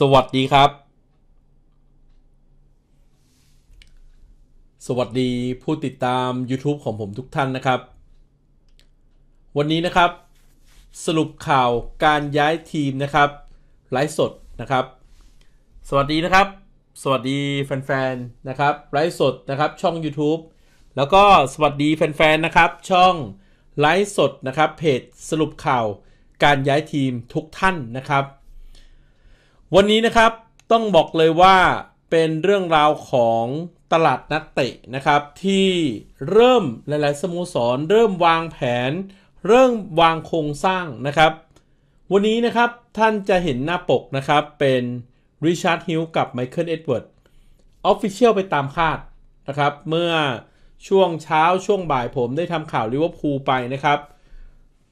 สวัสดีครับ สวัสดีผู้ติดตาม YouTube ของผมทุกท่านนะครับ วันนี้นะครับ สรุปข่าวการย้ายทีมนะครับไลฟ์สดนะครับ สวัสดีนะครับ สวัสดีแฟนๆนะครับไลฟ์สดนะครับช่อง YouTube แล้วก็สวัสดีแฟนๆนะครับ ช่องไลฟ์สดนะครับ เพจสรุปข่าวการย้ายทีมทุกท่านนะครับวันนี้นะครับต้องบอกเลยว่าเป็นเรื่องราวของตลาดนักเตะนะครับ ที่เริ่มหลายๆสโมสร เริ่มวางแผน เริ่มวางโครงสร้างนะครับ วันนี้นะครับท่านจะเห็นหน้าปกนะครับเป็นริชาร์ดฮิลกับไมเคิลเอ็ดเวิร์ดออฟฟิเชียลไปตามคาดนะครับ เมื่อช่วงเช้าช่วงบ่ายผมได้ทำข่าวลิเวอร์พูลไปนะครับ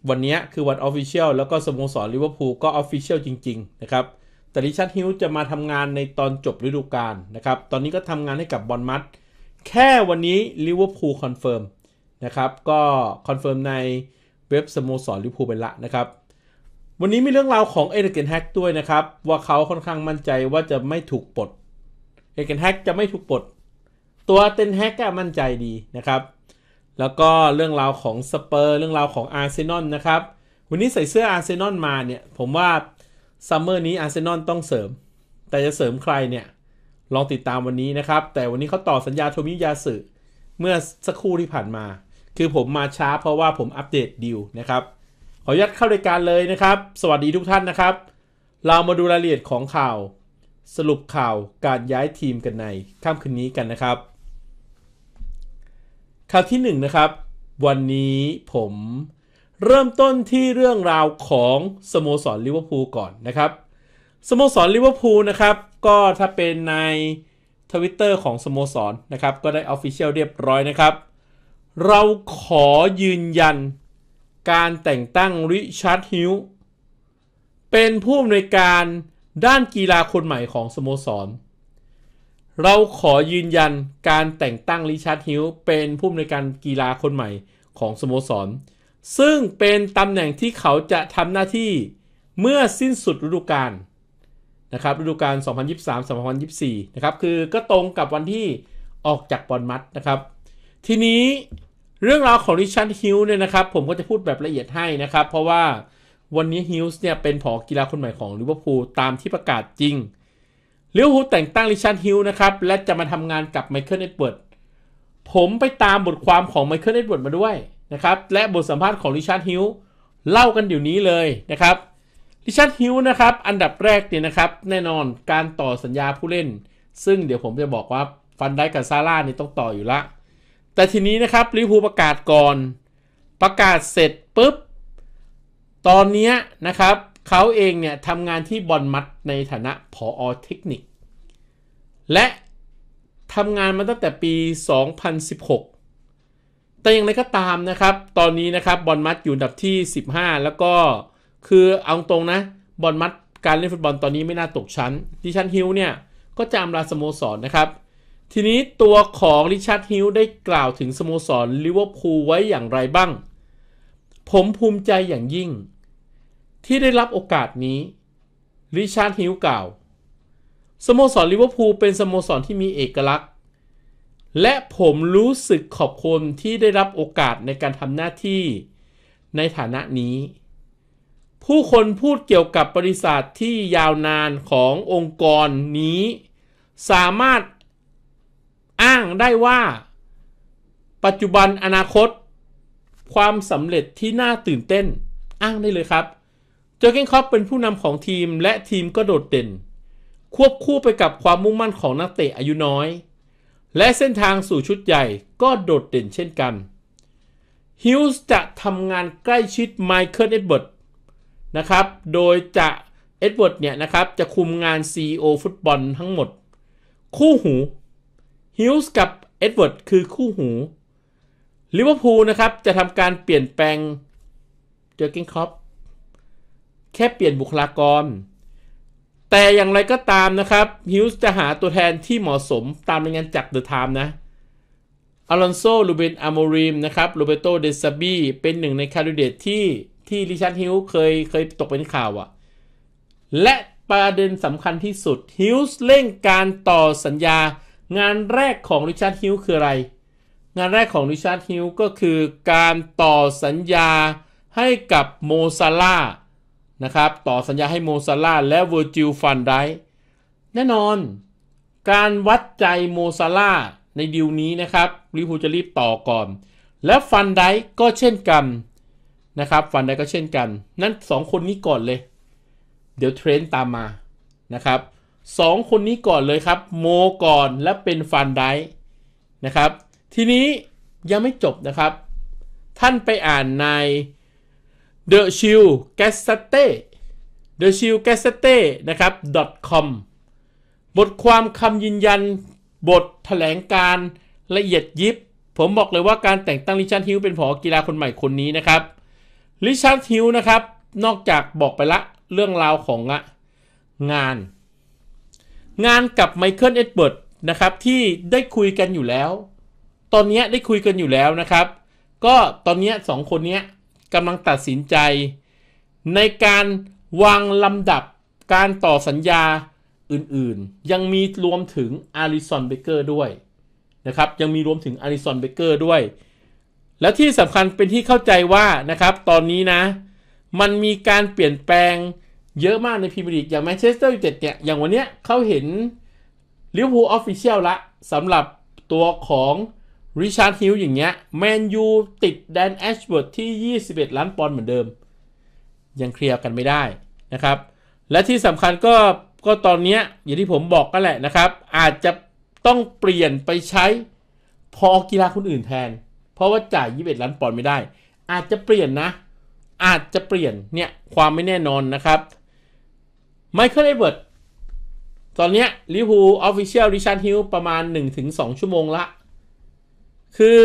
วันนี้คือวันออฟฟิเชียลแล้วก็สโมสรลิเวอร์พูลก็ออฟฟิเชียลจริงๆนะครับแต่ริชาร์ดฮิวจะมาทำงานในตอนจบฤดูกาลนะครับ ตอนนี้ก็ทำงานให้กับบอลมัดแค่วันนี้ลิเวอร์พูลคอนเฟิร์ม นะครับ ก็คอนเฟิร์มในเว็บสโมสรลิเวอร์พูลไปละนะครับ วันนี้มีเรื่องราวของเอเดนเกนแฮกด้วยนะครับว่าเขาค่อนข้างมั่นใจว่าจะไม่ถูกปลดเอเดนเกนแฮกจะไม่ถูกปลดตัวเตนแฮกก็มั่นใจดีนะครับแล้วก็เรื่องราวของสเปอร์เรื่องราวของอาร์เซนอลนะครับวันนี้ใส่เสื้ออาร์เซนอลมาเนี่ย ผมว่าซัมเมอร์นี้อาร์เซนอลต้องเสริม แต่จะเสริมใครเนี่ย ลองติดตามวันนี้นะครับ แต่วันนี้เขาต่อสัญญาโทมิยาสึเมื่อสักครู่ที่ผ่านมา คือผมมาช้าเพราะว่าผมอัปเดตดิวนะครับ ขอยัดเข้ารายการเลยนะครับ สวัสดีทุกท่านนะครับ เรามาดูรายละเอียดของข่าว สรุปข่าวการย้ายทีมกันในค่ำคืนนี้กันนะครับ ข่าวที่1นนะครับ วันนี้ผมเริ่มต้นที่เรื่องราวของสโมสรลิเวอร์พูลก่อนนะครับ สโมสรลิเวอร์พูลนะครับ ก็ถ้าเป็นในทวิตเตอร์ของสโมสรนะครับก็ได้ออฟฟิเชียลเรียบร้อยนะครับ เราขอยืนยันการแต่งตั้งริชาร์ดฮิวเป็นผู้อำนวยการด้านกีฬาคนใหม่ของสโมสร เราขอยืนยันการแต่งตั้งริชาร์ดฮิวเป็นผู้อำนวยการกีฬาคนใหม่ของสโมสรซึ่งเป็นตำแหน่งที่เขาจะทำหน้าที่เมื่อสิ้นสุดฤดูกาลนะครับฤดูกาล 2023-2024 นะครับ คือก็ตรงกับวันที่ออกจากบอลมัดนะครับ ทีนี้เรื่องราวของริชันฮิลเนี่ยนะครับ ผมก็จะพูดแบบละเอียดให้นะครับ เพราะว่าวันนี้ฮิลส์เนี่ยเป็นผอ กีฬาคนใหม่ของลิเวอร์พูลตามที่ประกาศจริงลิเวอร์พูลแต่งตั้งริชันฮิลนะครับ และจะมาทำงานกับไมเคิลเอ็ดเวิร์ดผมไปตามบทความของไมเคิลเอ็ดเวิร์ดมาด้วยนะครับ และบทสัมภาษณ์ของริชาร์ดฮิวเล่ากันอยู่นี้เลยนะครับริชาร์ดฮิวนะครับ อันดับแรกเนี่ยนะครับ แน่นอนการต่อสัญญาผู้เล่น ซึ่งเดี๋ยวผมจะบอกว่าฟันได้กับซาร่านี่ต้องต่ออยู่ละแต่ทีนี้นะครับลิพูประกาศก่อน ประกาศเสร็จ ปุ๊บ ตอนนี้นะครับเขาเองเนี่ยทำงานที่บอลมัดในฐานะผออเทคนิค และทำงานมาตั้งแต่ปี 2016แต่อย่างไรก็ตามนะครับตอนนี้นะครับบอลมัดอยู่อันดับที่ 15 แล้วก็คือเอาตรงนะบอลมัดการเล่นฟุตบอลตอนนี้ไม่น่าตกชั้นดิชันฮิลเนี่ย ก็จะอำลาสโมสรนนะครับ ทีนี้ตัวของริชาร์ดฮิลได้กล่าวถึงสโมสรลิเวอร์พูลไว้อย่างไรบ้าง ผมภูมิใจอย่างยิ่ง ที่ได้รับโอกาสนี้ ริชาร์ดฮิลกล่าวสโมสรลิเวอร์พูลเป็นสโมสรที่มีเอกลักษณ์และผมรู้สึกขอบคุณที่ได้รับโอกาสในการทำหน้าที่ ในฐานะนี้ ผู้คนพูดเกี่ยวกับบริษัทที่ยาวนานขององค์กรนี้ สามารถอ้างได้ว่า ปัจจุบันอนาคต ความสำเร็จที่น่าตื่นเต้น อ้างได้เลยครับจอร์เกนคอปเป็นผู้นำของทีมและทีมก็โดดเด่น ควบคู่ไปกับความมุ่งมั่นของนักเตะอายุน้อยและเส้นทางสู่ชุดใหญ่ก็โดดเด่นเช่นกันฮิวส์จะทำงานใกล้ชิดไมเคิลเอ็ดเวิร์ดนะครับ โดยจะเอ็ดเวิร์ดเนี่ยนะครับ จะคุมงาน CEO ฟุตบอลทั้งหมด คู่หูฮิวส์กับเอ็ดเวิร์ดคือคู่หูลิเวอร์พูลนะครับจะทำการเปลี่ยนแปลงเจอร์กิงครอปแค่เปลี่ยนบุคลากรแต่อย่างไรก็ตามนะครับ ฮิวส์จะหาตัวแทนที่เหมาะสมตามรายงานจากเดอะไทม์นะอลอนโซลูเบนอาโมริมนะครับลูเบโตเดซาบีเป็นหนึ่งในคาร์ดิเดตที่ที่ริชาร์ดฮิวส์เคยเคยตกเป็นข่าวอะ่ะและประเด็นสำคัญที่สุด ฮิวส์เร่งการต่อสัญญา งานแรกของริชาร์ดฮิวส์คืออะไร งานแรกของริชาร์ดฮิวส์ก็คือการต่อสัญญาให้กับโมซาลา่านะครับต่อสัญญาให้โมซาล่าและเวอร์จิลฟันได้แน่นอนการวัดใจโมซาล่าในดิวนี้นะครับลิพูจะรีบต่อก่อน และฟันไดก็เช่นกันนะครับฟันไดก็เช่นกัน นั้น2คนนี้ก่อนเลยเดี๋ยวเทรนตามมานะครับสองคนนี้ก่อนเลยครับโมก่อนและเป็นฟันไดนะครับทีนี้ยังไม่จบนะครับ ท่านไปอ่านในเดอะชิลแกสเต้เดอะชิลแกสเตนะครับ .com บทความคำยืนยัน บทแถลงการละเอียดยิบ ผมบอกเลยว่าการแต่งตั้งลิชาร์ดฮิลเป็นผอกีฬาคนใหม่คนนี้นะครับลิชาร์ดฮิลนะครับ นอกจากบอกไปละเรื่องราวของงาน งานกับไมเคิลเอ็ดเบิร์ดนะครับ ที่ได้คุยกันอยู่แล้ว ตอนนี้ได้คุยกันอยู่แล้วนะครับ ก็ตอนนี้สองคนนี้กำลังตัดสินใจ ในการวางลำดับการต่อสัญญาอื่นๆ ยังมีรวมถึงอาริสันเบเกอร์ด้วยนะครับ ยังมีรวมถึงอาริสันเบเกอร์ด้วย และที่สำคัญเป็นที่เข้าใจว่านะครับ ตอนนี้นะ มันมีการเปลี่ยนแปลงเยอะมากในพรีเมียร์ลีก อย่างแมนเชสเตอร์ยูไนเต็ดเนี่ย อย่างวันเนี้ยเขาเห็นลิเวอร์พูลออฟฟิเชียลละสำหรับตัวของริชาร์ดฮิลอย่างเงี้ยแมนยูติดแดนแอชเวิร์ดที่ 21 ล้านปอนด์เหมือนเดิม ยังเคลียร์กันไม่ได้นะครับ และที่สำคัญก็ก็ตอนนี้อย่างที่ผมบอกก็แหละนะครับ อาจจะต้องเปลี่ยนไปใช้พอกีฬาคนอื่นแทน เพราะว่าจ่าย 21 ล้านปอนด์ไม่ได้ อาจจะเปลี่ยนนะ อาจจะเปลี่ยนเนี่ยความไม่แน่นอนนะครับไมเคิลเอเวิร์ดตอนนี้ลิเวอร์พูลออฟฟิเชียลริชาร์ดฮิลประมาณ 1-2 ชั่วโมงละคือ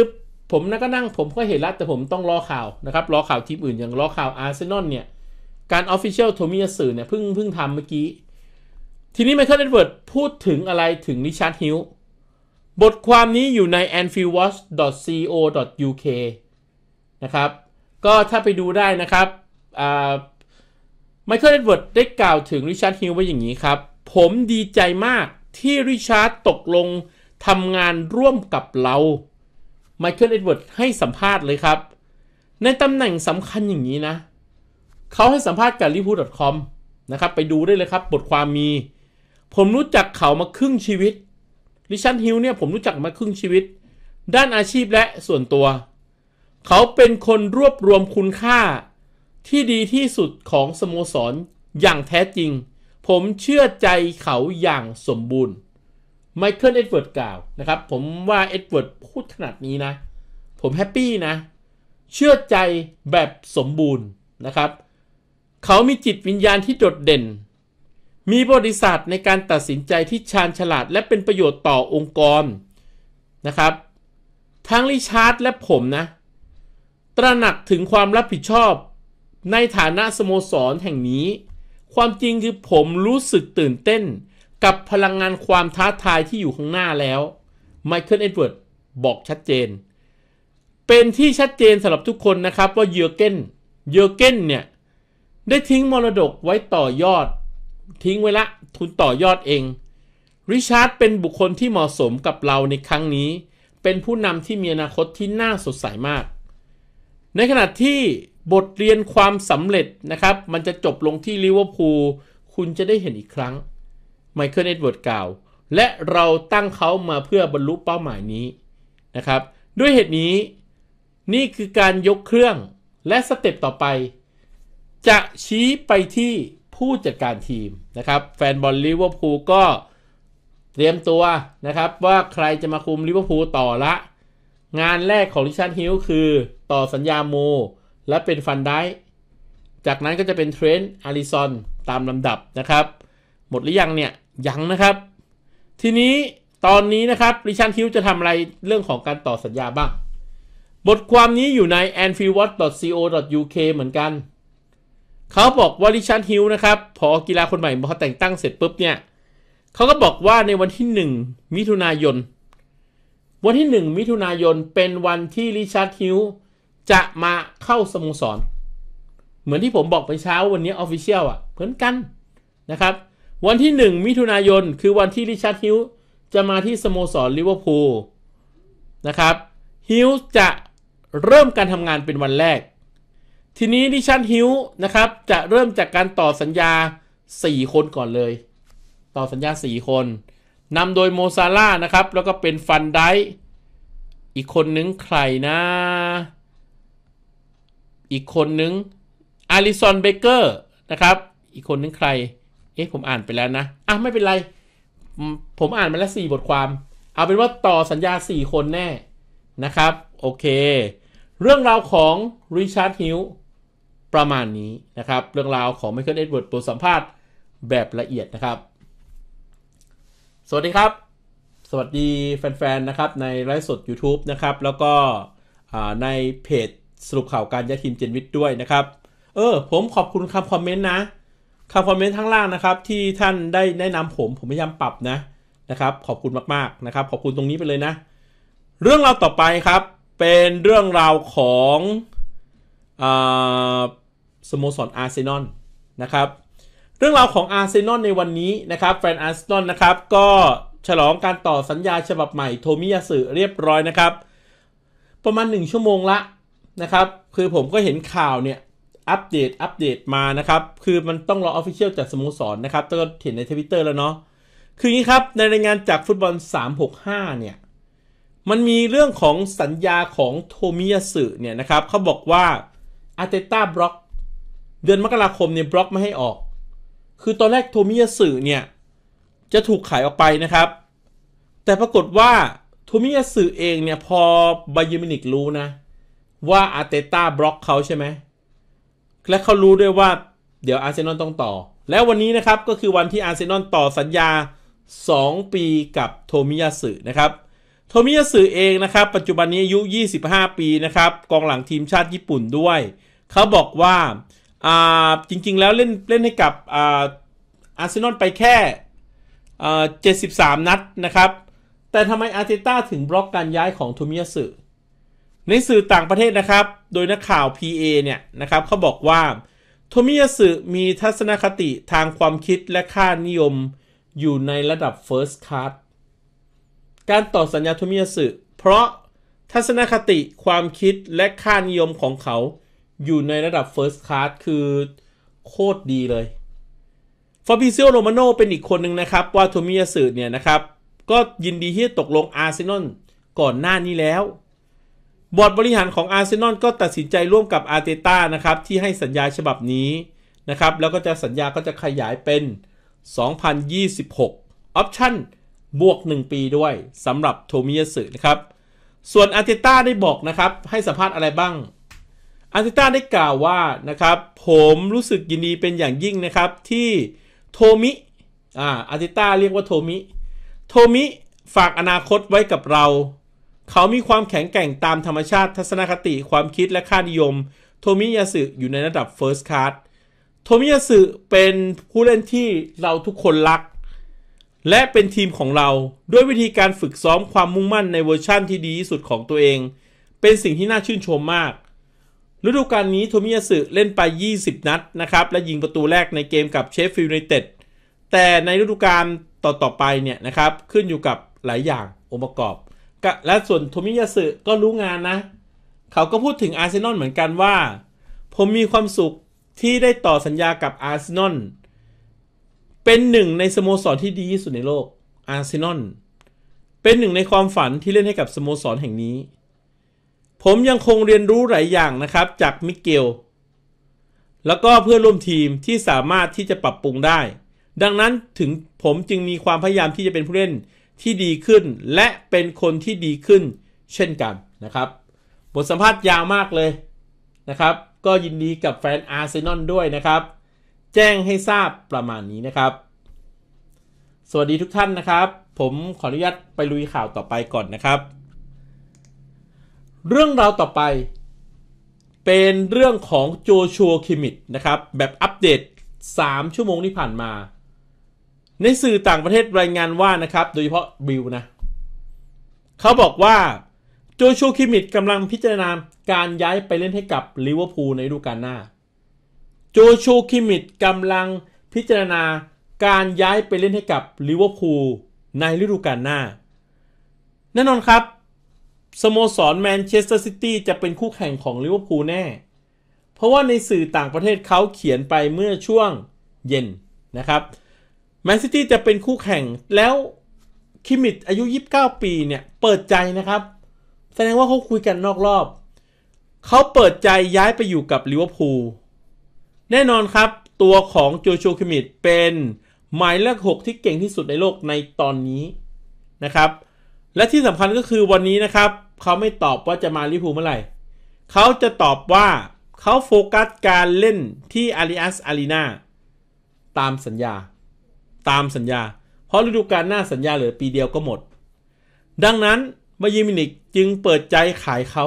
ผมนะก็นั่งผมก็เห็นแล้วแต่ผมต้องรอข่าวนะครับรอข่าวทีมอื่นอย่างรอข่าวอาร์เซนอลเนี่ยการออฟฟิเชียลโทมิยาสื่อเนี่ยเพิ่งเพิ่งทำเมื่อกี้ ทีนี้ไมเคิลเอ็ดเวิร์ดพูดถึงอะไรถึงริชาร์ดฮิลบทความนี้อยู่ใน anfieldwatch.co.uk นะครับ ก็ถ้าไปดูได้นะครับไมเคิลเอ็ดเวิร์ดได้กล่าวถึงริชาร์ดฮิลไว้อย่างนี้ครับ ผมดีใจมากที่ริชาร์ดตกลงทำงานร่วมกับเราไมเคิลเอ็ดเวิร์ดให้สัมภาษณ์เลยครับ ในตำแหน่งสำคัญอย่างนี้นะเขาให้สัมภาษณ์กับ l i v e r o o l c o m นะครับไปดูได้เลยครับบทความมี ผมรู้จักเขามาครึ่งชีวิตลิชันฮิลเนี่ยผมรู้จักมาครึ่งชีวิต ด้านอาชีพและส่วนตัว เขาเป็นคนรวบรวมคุณค่า ที่ดีที่สุดของสโมสรอย่างแท้จริง ผมเชื่อใจเขาอย่างสมบูรณ์ไมเคิล เอ็ดเวิร์ด กล่าว นะครับ ผมว่า เอ็ดเวิร์ด พูดขนาดนี้นะ ผมแฮปปี้นะ เชื่อใจแบบสมบูรณ์นะครับ เขามีจิตวิญญาณที่โดดเด่น มีบริษัทในการตัดสินใจที่ชาญฉลาดและเป็นประโยชน์ต่อองค์กร นะครับ ทั้งริชาร์ดและผมนะ ตระหนักถึงความรับผิดชอบในฐานะสโมสรแห่งนี้ ความจริงคือผมรู้สึกตื่นเต้นกับพลังงานความท้าทายที่อยู่ข้างหน้าแล้วไมเคิลเอ็ดเวิร์ดบอกชัดเจน เป็นที่ชัดเจนสำหรับทุกคนนะครับว่าเยอเกนเยอเกนเนี่ย ได้ทิ้งมรดกไว้ต่อยอด ทิ้งไว้ละทุนต่อยอดเอง ริชาร์ดเป็นบุคคลที่เหมาะสมกับเราในครั้งนี้ เป็นผู้นำที่มีอนาคตที่น่าสดใสมาก ในขณะที่บทเรียนความสำเร็จ นะครับมันจะจบลงที่ลิเวอร์พูลคุณจะได้เห็นอีกครั้งไมเคิล เอ็ดเวิร์ดกล่าวและเราตั้งเขามาเพื่อบรรลุเป้าหมายนี้นะครับ ด้วยเหตุนี้นี่คือการยกเครื่องและสเต็ปต่อไป จะชี้ไปที่ผู้จัดการทีมนะครับ แฟนบอลลิเวอร์พูลก็เตรียมตัวนะครับว่าใครจะมาคุมลิเวอร์พูลต่อละ งานแรกของลิชันฮิลคือต่อสัญญาโมและเป็นฟันได้จากนั้นก็จะเป็นเทรนต์อาริซอนตามลำดับนะครับ หมดหรือยังเนี่ยยังนะครับ ทีนี้ตอนนี้นะครับริชันฮิวจะทำอะไรเรื่องของการต่อสัญญาบ้าง บทความนี้อยู่ใน a n f i e l d w a t c c o u k เหมือนกัน เขาบอกว่าริชันฮิวนะครับ พอกีฬาคนใหม่พอแต่งตั้งเสร็จปุ๊บเนี่ยเขาก็บอกว่าในวันที่ 1 มิถุนายน วันที่ 1 มิถุนายน เป็นวันที่ริชาร์ดฮิวจะมาเข้าสโมสรเหมือนที่ผมบอกไปเช้าวันนี้ออฟฟิเชียลอ่ะเหมือนกันนะครับวันที่ 1 มิถุนายน คือวันที่ริชาร์ดฮิวจะมาที่สโมสร ลิเวอร์พูล นะครับ ฮิวจะเริ่มการทำงานเป็นวันแรก ทีนี้ริชาร์ดฮิวนะครับ จะเริ่มจากการต่อสัญญา 4 คนก่อนเลย ต่อสัญญา 4 คน นำโดยโมซาล่านะครับ แล้วก็เป็นฟันไดอีกคนนึงใครนะ อีกคนนึงอาริซอนเบเกอร์นะครับ อีกคนนึงใครเอ๊ะ ผมอ่านไปแล้วนะ อ่ะ ไม่เป็นไร ผมอ่านมาแล้วสี่บทความ เอาเป็นว่า ต่อสัญญาสี่คนแน่นะครับ โอเค เรื่องราวของริชาร์ดฮิลประมาณนี้นะครับ เรื่องราวของไมเคิลเอ็ดเวิร์ดบทสัมภาษณ์แบบละเอียดนะครับ สวัสดีครับ สวัสดีแฟน ๆ นะครับ ในไลฟ์สด YouTube นะครับ แล้วก็ในเพจสรุปข่าวการย้ายทีมเจนวิทด้วยนะครับ เออผมขอบคุณคำคอมเมนต์นะคำคอมเมนต์ข้างล่างนะครับที่ท่านได้แนะนำผมผมพยายามปรับนะนะครับขอบคุณมากๆนะครับขอบคุณตรงนี้ไปเลยนะ เรื่องราวต่อไปครับเป็นเรื่องราวของอสโมสรอาร์เซนอลนะครับเรื่องราวของอาร์เซนอลในวันนี้นะครับแฟนอาร์เซนอลนะครับก็ฉลองการต่อสัญญาฉบับใหม่โทมิยาสึเรียบร้อยนะครับ ประมาณ 1 ชั่วโมงละนะครับคือผมก็เห็นข่าวเนี่ยอัปเดตอัปเดตมานะครับ คือมันต้องรอออฟฟิเชียลจากสโมสรนะครับตก็เห็นในทวิตเตอร์แล้วเนาะ คืออย่างนี้ครับ ในรายงานจากฟุตบอล365 เนี่ย มันมีเรื่องของสัญญาของโทมิยาสึเนี่ยนะครับ เขาบอกว่าอาเตต้าบล็อกเดือนมกราคมเนี่ยบล็อกไม่ให้ออก คือตอนแรกโทมิยาสึเนี่ย จะถูกขายออกไปนะครับ แต่ปรากฏว่าโทมิยาสึเองเนี่ยพอบายูมินิกรู้นะว่าอาเตต้าบล็อกเขาใช่ไหมเและเขารู้ด้วยว่าเดี๋ยวอาร์เซนอลต้องต่อ แล้ววันนี้นะครับก็คือวันที่อาร์เซนอลต่อสัญญา 2 ปีกับโทมิยาสึนะครับโทมิยาสึเองนะครับปัจจุบันนี้อายุ 25 ปีนะครับกองหลังทีมชาติญี่ปุ่นด้วย เขาบอกว่าอ่าจริงๆแล้วเล่นเล่นให้กับอ่าอาร์เซนอลไปแค่บสา73 นัดนะครับ แต่ทำไมอาร์เตต้า ถึงบล็อกการย้ายของโทมิยาสึในสื่อต่างประเทศนะครับ โดยนักข่าว PA เนี่ยนะครับเขาบอกว่าโทมิยาสึมีทัศนคติทางความคิดและค่านิยมอยู่ในระดับ First Class การต่อสัญญาโทมิยาสึเพราะทัศนคติความคิดและค่านิยมของเขาอยู่ในระดับ First Class คือโคตรดีเลยฟาบิเซโอโรมาโนเป็นอีกคนหนึ่งนะครับ ว่าโทมิยาสึเนี่ยนะครับ ก็ยินดีที่ตกลงอาร์เซนอลก่อนหน้านี้แล้วบอร์ดบริหารของอาร์เซนอลก็ตัดสินใจร่วมกับอาร์เตต้านะครับที่ให้สัญญาฉบับนี้นะครับแล้วก็จะสัญญาก็จะขยายเป็น 2026 ออปชั่นบวก 1 ปีด้วยสำหรับโทมิยาสึนะครับส่วนอาร์เตต้าได้บอกนะครับ ให้สัมภาษณ์อะไรบ้างอาร์เตต้าได้กล่าวว่านะครับผมรู้สึกยินดีเป็นอย่างยิ่งนะครับที่โทมิอ่าอาร์เตต้าเรียกว่าโทมิโทมิฝากอนาคตไว้กับเราเขามีความแข็งแกร่งตามธรรมชาติทัศนคติ ความคิดและค่านิยม โทมิยาสึอยู่ในระดับ First c ค a s s โทมิยาสึเป็นผู้เล่นที่เราทุกคนรัก และเป็นทีมของเราด้วยวิธีการฝึกซ้อมความมุ่งมั่นในเวอร์ชั่นที่ดีที่สุดของตัวเอง เป็นสิ่งที่น่าชื่นชมมากฤดูกาลนี้โทมิยาสึเล่นไป 20 นัดนะครับและยิงประตูแรกในเกมกับเชฟฟิลด์ในเต็ดแต่ในฤดูกาลต่อๆไปเนี่ยนะครับขึ้นอยู่กับหลายอย่างองค์ประกอบและส่วนโทมิยาสึก็รู้งานนะ เขาก็พูดถึงอาร์เซนอลเหมือนกันว่า ผมมีความสุขที่ได้ต่อสัญญากับอาร์เซนอลเป็นหนึ่งในสโมสรที่ดีที่สุดในโลกอาร์เซนอลเป็นหนึ่งในความฝันที่เล่นให้กับสโมสรแห่งนี้ ผมยังคงเรียนรู้หลายอย่างนะครับจากมิเกลแล้วก็เพื่อร่วมทีมที่สามารถที่จะปรับปรุงได้ ดังนั้นถึงผมจึงมีความพยายามที่จะเป็นผู้เล่นที่ดีขึ้นและเป็นคนที่ดีขึ้นเช่นกันนะครับ บทสัมภาษณ์ยาวมากเลยนะครับ ก็ยินดีกับแฟนอาร์เซนอลด้วยนะครับ แจ้งให้ทราบประมาณนี้นะครับ สวัสดีทุกท่านนะครับ ผมขออนุญาตไปลุยข่าวต่อไปก่อนนะครับ เรื่องราวต่อไป เป็นเรื่องของโจชัวคิมิดนะครับ แบบอัปเดต 3 ชั่วโมงที่ผ่านมาในสื่อต่างประเทศรายงานว่านะครับ โดยเฉพาะบิลนะเขาบอกว่าโจชูคิมิดกำลังพิจารณาการย้ายไปเล่นให้กับลิเวอร์พูลในฤดูกาลหน้าโจชูคิมิดกำลังพิจารณาการย้ายไปเล่นให้กับลิเวอร์พูลในฤดูกาลหน้าแน่นอนครับสโมสรแมนเชสเตอร์ซิตี้จะเป็นคู่แข่งของลิเวอร์พูลแน่เพราะว่าในสื่อต่างประเทศเขาเขียนไปเมื่อช่วงเย็นนะครับแมนซิตี้จะเป็นคู่แข่งแล้วคิมิตอายุ 29 ปีเนี่ย เปิดใจนะครับ แสดงว่าเขาคุยกันนอกรอบ เขาเปิดใจย้ายไปอยู่กับลิเวอร์พูลแน่นอนครับตัวของโจโูคิมิตเป็นหมายเลขหกที่เก่งที่สุดในโลกในตอนนี้นะครับ และที่สำคัญก็คือวันนี้นะครับ เขาไม่ตอบว่าจะมาลิเวอร์พูลเมื่อไหร่เขาจะตอบว่าเขาโฟกัสการเล่นที่อาริอัสอารีนาตามสัญญาตามสัญญา เพราะฤดูกาลหน้าสัญญาเหลือปีเดียวก็หมด ดังนั้นบายิมินิกจึงเปิดใจขายเขา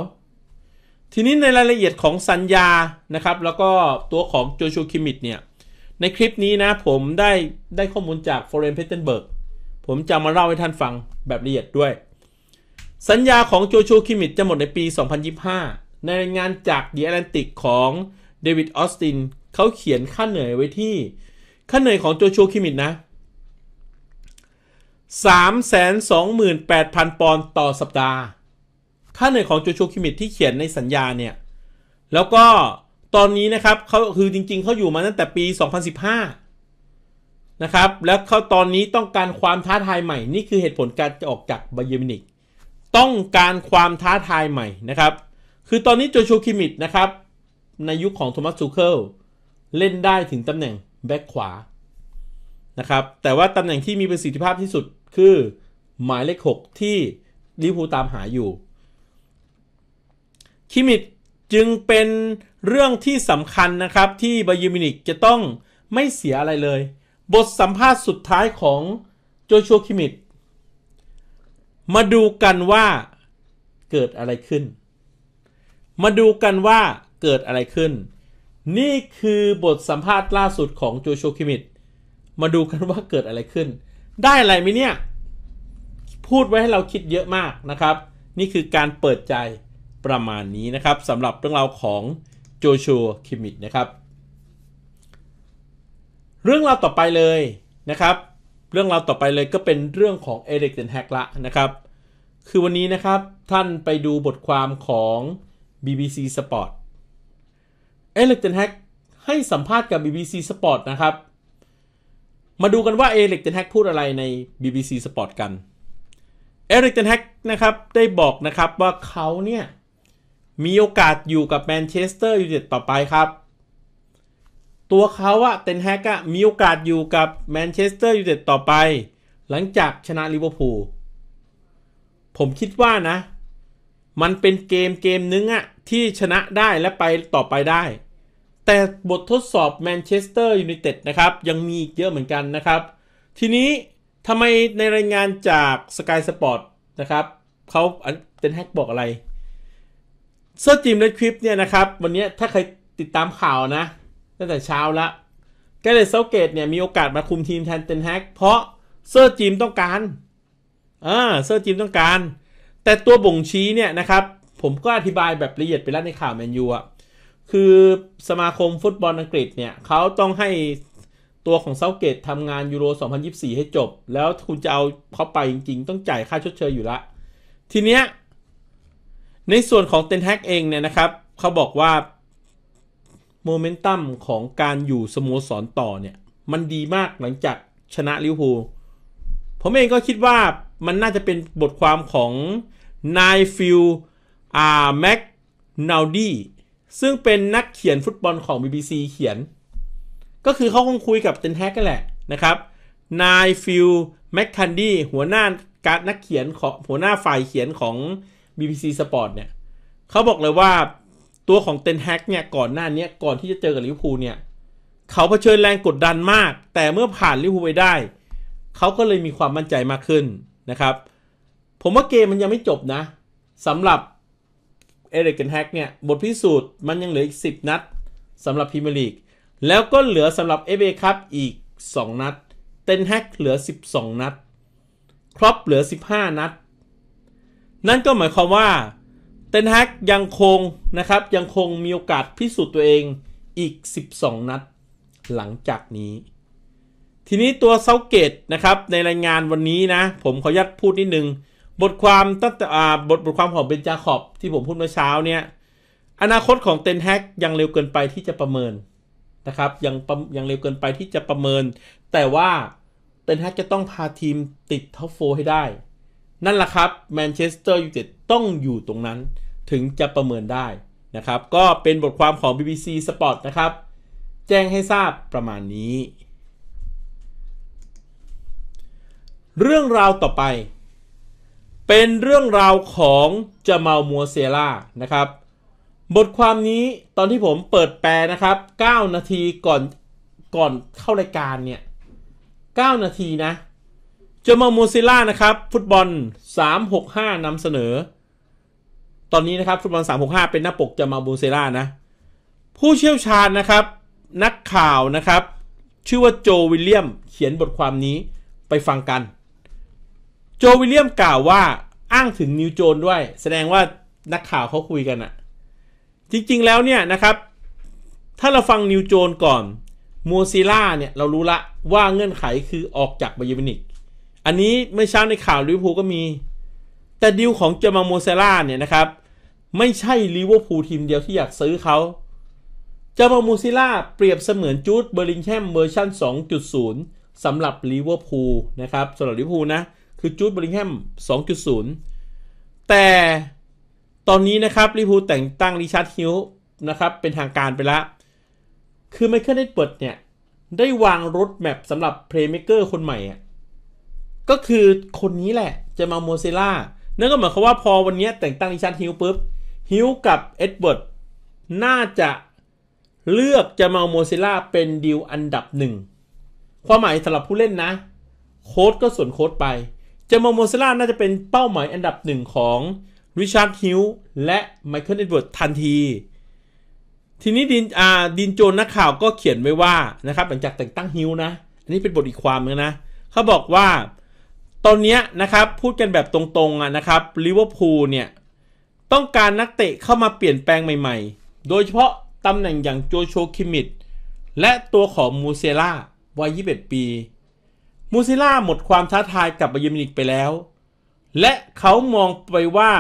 ทีนี้ในรายละเอียดของสัญญานะครับ แล้วก็ตัวของโจชูคิมิดเนี่ย ในคลิปนี้นะผมได้ได้ข้อมูลจากฟอร์เรนเพตเทนเบิร์กผมจะมาเล่าให้ท่านฟังแบบละเอียดด้วย สัญญาของโจชูคิมิดจะหมดในปี 2025 ในงานจากเด e a t l a n t i ของเดวิดออสตินเขาเขียนค่าเหนื่อยไว้ที่ค่าเหนื่อยของโจชูคิมิดนะ328,000ปอนด์ต่อสัปดาห์ ค่าเหนื่อยของโจชัวคิมิตที่เขียนในสัญญาเนี่ย แล้วก็ตอนนี้นะครับเขาคือจริงๆเขาอยู่มาตั้งแต่ปี 2015 นะครับ แล้วเขาตอนนี้ต้องการความท้าทายใหม่นี่คือเหตุผลการจะออกจากบาเยมินิกต้องการความท้าทายใหม่นะครับ คือตอนนี้โจชัวคิมิตนะครับในยุคของโทมัสซูเคิลเล่นได้ถึงตำแหน่งแบ็คขวานะครับ แต่ว่าตำแหน่งที่มีประสิทธิภาพที่สุดคือหมายเลข6ที่ลิพูตามหาอยู่ คิมิตจึงเป็นเรื่องที่สำคัญนะครับที่บายูมินิกจะต้องไม่เสียอะไรเลย บทสัมภาษณ์สุดท้ายของโจชัวคิมิตมาดูกันว่าเกิดอะไรขึ้น มาดูกันว่าเกิดอะไรขึ้น นี่คือบทสัมภาษณ์ล่าสุดของโจชัวคิมิตมาดูกันว่าเกิดอะไรขึ้นได้อะไรไหมเนี่ย พูดไว้ให้เราคิดเยอะมากนะครับ นี่คือการเปิดใจประมาณนี้นะครับสำหรับเรื่องราวของโจชัวคิมิดนะครับ เรื่องราวต่อไปเลยนะครับ เรื่องราวต่อไปเลยก็เป็นเรื่องของเอริกเดนแฮกละนะครับ คือวันนี้นะครับท่านไปดูบทความของ BBC Sport เอริกเดนแฮกให้สัมภาษณ์กับ BBC Sport นะครับมาดูกันว่าเอริกเทนแฮกพูดอะไรใน BBC Sport กัน เอริกเทนแฮกนะครับได้บอกนะครับว่าเขาเนี่ยมีโอกาสอยู่กับแมนเชสเตอร์ยูไนเต็ดต่อไปครับ ตัวเขาอะเทนแฮกอะมีโอกาสอยู่กับแมนเชสเตอร์ยูไนเต็ดต่อไป หลังจากชนะลิเวอร์พูลผมคิดว่านะ มันเป็นเกมเกมนึงอะที่ชนะได้และไปต่อไปได้แต่บททดสอบแมนเชสเตอร์ยูไนเต็ดนะครับ ยังมีอีกเยอะเหมือนกันนะครับ ทีนี้ทำไมในรายงานจากสกายสปอร์ตนะครับเขาเป็นแฮกบอกอะไร เซอร์จิมเลดคริปเนี่ยนะครับ วันนี้ถ้าใครติดตามข่าวนะ ตั้งแต่เช้าละแกเลยเซาเกตเนี่ยมีโอกาสมาคุมทีมแทนเต็นแฮกเพราะเซอร์จิมต้องการ อ่า เซอร์จิมต้องการ แต่ตัวบ่งชี้เนี่ยนะครับผมก็อธิบายแบบละเอียดไปแล้วในข่าวแมนยูอะคือสมาคมฟุตบอลอังกฤษเนี่ยเขาต้องให้ตัวของเซาเกตทำงานยูโร2024 ให้จบ แล้วคุณจะเอาเขาไปจริงๆ ต้องจ่ายค่าชดเชยอยู่ละทีเนี้ย ในส่วนของเตนแฮกเองเนี่ยนะครับเขาบอกว่าโมเมนตัมของการอยู่สโมสรต่อเนี่ย มันดีมากหลังจากชนะลิเวอร์พูลผมเองก็คิดว่ามันน่าจะเป็นบทความของนายฟิลอาแม็กนาวดี้ซึ่งเป็นนักเขียนฟุตบอลของ BBC เขียน ก็คือเขาคงคุยกับเตนแฮกกันแหละนะครับนายฟิลแมคคันดี้หัวหน้าการนักเขียนของหัวหน้าฝ่ายเขียนของ BBC Sport เนี่ยเขาบอกเลยว่าตัวของเตนแฮกเนี่ยก่อนหน้านี้ก่อนที่จะเจอกับลิเวอร์พูลเนี่ยเขาเผชิญแรงกดดันมาก แต่เมื่อผ่านลิเวอร์พูลไปได้ เขาก็เลยมีความมั่นใจมากขึ้นนะครับ ผมว่าเกมมันยังไม่จบนะสำหรับเอริกเทนแฮกเนี่ยบทพิสูจน์มันยังเหลืออีก 10 นัดสำหรับพรีเมียร์ลีก แล้วก็เหลือสำหรับเอเบคัพอีก2 นัดเตนแฮกเหลือ 12 นัดครอปเหลือ 15นัดนั่นก็หมายความว่าเตนแฮกยังคงนะครับยังคงมีโอกาสพิสูจน์ตัวเองอีก12 นัด หลังจากนี้ ทีนี้ตัวเซาเกตนะครับในรายงานวันนี้นะ ผมขออนุญาตพูดนิดนึงบทความตั้งแต่บทบทความของเบนจาขอบที่ผมพูดเมื่อเช้าเนี่ยอนาคตของเตนแฮกยังเร็วเกินไปที่จะประเมินนะครับยังยังเร็วเกินไปที่จะประเมิน แต่ว่าเตนแฮกจะต้องพาทีมติดท็อปโฟให้ได้ นั่นแหละครับแมนเชสเตอร์ยูไนเต็ดต้องอยู่ตรงนั้นถึงจะประเมินได้นะครับ ก็เป็นบทความของ BBC Sport นะครับ แจ้งให้ทราบประมาณนี้ เรื่องราวต่อไปเป็นเรื่องราวของจามามัวเซล่านะครับ บทความนี้ตอนที่ผมเปิดแปลนะครับ 9 นาทีก่อนก่อนเข้ารายการเนี่ย9นาทีนะจามามัวเซล่านะครับฟุตบอล 365 นำเสนอ ตอนนี้นะครับฟุตบอล365 เป็นหน้าปกจามามัวเซล่านะ ผู้เชี่ยวชาญนะครับ นักข่าวนะครับ ชื่อว่าโจวิลเลียม เขียนบทความนี้ไปฟังกันโจวิลเลียมกล่าวว่าอ้างถึงนิวโจนด้วย แสดงว่านักข่าวเขาคุยกันอะจริง ๆ แล้วเนี่ยนะครับ ถ้าเราฟังนิวโจนก่อนมัวซิล่าเนี่ย เรารู้ละว่าเงื่อนไขคือออกจากบาเยมินิก อันนี้เมื่อเช้าในข่าวลิเวอร์พูลก็มี แต่ดีลของเจมังมัวซิล่าเนี่ยนะครับ ไม่ใช่ลิเวอร์พูลทีมเดียวที่อยากซื้อเขาเจมังมัวซิล่าเปรียบเสมือนจูดเบอร์ลิงแฮมเวอร์ชั่น2.0สำหรับลิเวอร์พูลนะครับสำหรับลิเวอร์พูลนะคือจูดบริงแฮม 2.0 แต่ตอนนี้นะครับลิพูแต่งตั้งริชาร์ดฮิลนะครับ เป็นทางการไปแล้ว คือไมเคิลเอ็ดเวิร์ดเนี่ย ได้วางรถแมพสำหรับเพลย์เมเกอร์คนใหม่ ก็คือคนนี้แหละจะมาโมเซล่านั่นก็หมายความว่าพอวันนี้แต่งตั้งริชาร์ดฮิลปุ๊บฮิลกับเอ็ดเวิร์ดน่าจะเลือกจะมาโมเซล่าเป็นดีลอันดับหนึ่งความหมายสำหรับผู้เล่นนะ โค้ดก็ส่วนโค้ดไปจมโมเซล่าน่าจะเป็นเป้าหมายอันดับหนึ่งของริชาร์ดฮิวและไมเคิลเอ็ดเวิร์ดทันที ทีนี้ดินอ่าดินโจนนักข่าวก็เขียนไว้ว่านะครับหลังจากแต่งตั้งฮิวนะ อันนี้เป็นบทอีกความนึงนะ เขาบอกว่าตอนนี้นะครับ พูดกันแบบตรงๆนะครับลิเวอร์พูลเนี่ย ต้องการนักเตะเข้ามาเปลี่ยนแปลงใหม่ๆ โดยเฉพาะตำแหน่งอย่างโจโชคิมิดและตัวของมูเซล่าวัย 21 ปีมูซิล่าหมดความท้าทายกับบาเยมินิกไปแล้ว และเขามองไปว่า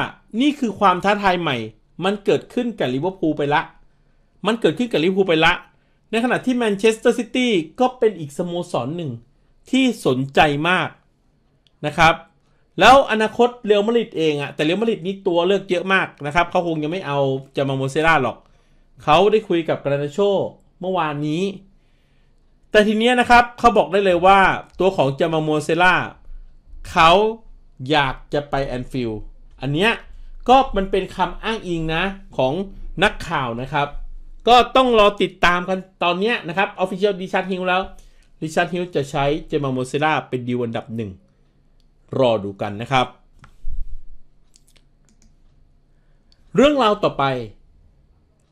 นี่คือความท้าทายใหม่ มันเกิดขึ้นกับลิเวอร์พูลไปละ มันเกิดขึ้นกับลิเวอร์พูลไปละ ในขณะที่แมนเชสเตอร์ซิตี้ก็เป็นอีกสโมสรหนึ่ง ที่สนใจมากนะครับ แล้วอนาคตเรียวมาริดเองอะแต่เรียวมาริดนี้ตัวเลือกเยอะมากนะครับเขาคงยังไม่เอาจะมาโมเซราหรอก เขาได้คุยกับกรานาโชเมื่อวานนี้แต่ทีเนี้ยนะครับเขาบอกได้เลยว่าตัวของเจามาวเซล่าเขาอยากจะไปแอนฟิลอันเนี้ยก็มันเป็นคำอ้างอิงนะ ของนักข่าวนะครับ ก็ต้องรอติดตามกัน ตอนเนี้ยนะครับออฟฟิเชียลดิชาร์ทฮิลแล้วดิชาร์ทฮิลจะใช้เจมาัวเซล่าเป็นดีลอันดับหนึ่งรอดูกันนะครับ เรื่องราวต่อไป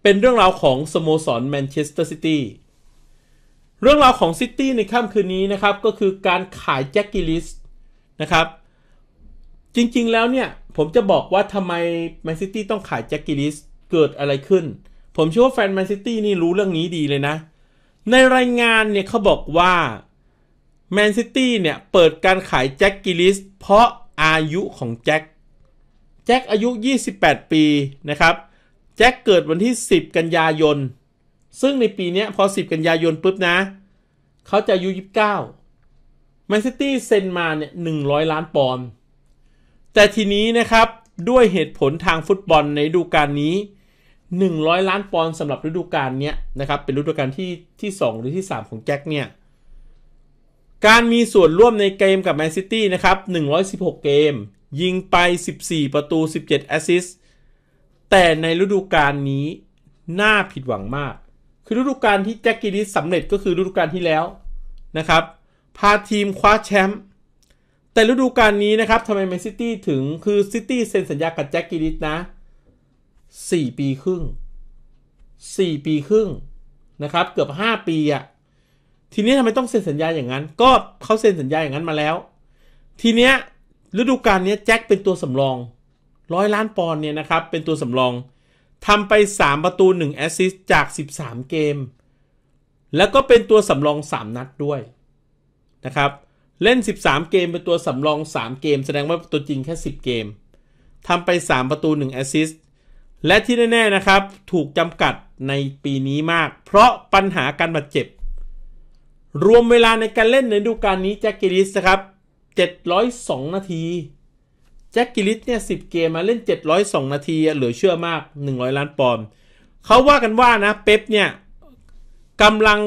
เป็นเรื่องราวของสโมสรแมนเชสเตอร์ซิตี้เรื่องราวของซิตี้ในค่ำคืนนี้นะครับก็คือการขายแจ็คกิลิสนะครับจริงๆแล้วเนี่ย ผมจะบอกว่าทำไมแมนซิตี้ต้องขายแจ็คกิลิสเกิดอะไรขึ้น ผมเชื่อว่าแฟนแมนซิตี้นี่รู้เรื่องนี้ดีเลยนะ ในรายงานเนี่ยเขาบอกว่าแมนซิตี้เนี่ยเปิดการขายแจ็คกิลิสเพราะอายุของแจ็คแจ็คอายุ 28 ปีนะครับแจ็คเกิดวันที่ 10 กันยายนซึ่งในปีนี้พอ10 กันยายนปุ๊บนะ เขาจะอายุ29แมนซิตี้เซ็นมาเนี่ย100 ล้านปอนด์แต่ทีนี้นะครับ ด้วยเหตุผลทางฟุตบอลในฤดูกาลนี้ 100 ล้านปอนด์สำหรับฤดูกาลนี้นะครับเป็นฤดูกาลที่ที่ 2 หรือที่ 3 ของแจ็คเนี่ย การมีส่วนร่วมในเกมกับแมนซิตี้นะครับ 116 เกมยิงไป 14 ประตู 17 แอสซิสต์แต่ในฤดูกาลนี้น่าผิดหวังมากคือฤดูกาลที่แจ็คกิริสสำเร็จก็คือฤดูกาลที่แล้วนะครับพาทีมคว้าแชมป์แต่ฤดูกาลนี้นะครับทำไมแมนซิตี้ถึงคือซิตี้เซ็นสัญญากับแจ็คกิริสนะ 4 ปีครึ่ง 4 ปีครึ่งนะครับเกือบ 5 ปีอะทีนี้ทำไมต้องเซ็นสัญญาอย่างนั้น ก็เขาเซ็นสัญญาอย่างนั้นมาแล้ว ทีเนี้ยฤดูกาลนี้แจ็คเป็นตัวสำรองร้อยล้านปอนด์เนี่ยนะครับเป็นตัวสำรองทำไป 3 ประตู 1 แอสซิสจาก 13 เกม แล้วก็เป็นตัวสำรอง 3 นัดด้วยนะครับ เล่น 13 เกมเป็นตัวสำรอง 3 เกม แสดงว่าตัวจริงแค่ 10 เกมทำไป 3 ประตู 1 แอสซิสและที่แน่ๆนะครับถูกจำกัดในปีนี้มาก เพราะปัญหาการบาดเจ็บ รวมเวลาในการเล่นในฤดูกาลนี้แจ็คกิริสครับ 702 นาทีแจ็คกิลิสเนี่ยสิเกมมาเล่น702 นาทีเหลือเชื่อมาก 100 ล้านปอนด์เขาว่ากันว่านะเป๊ปเนี่ยกำลัง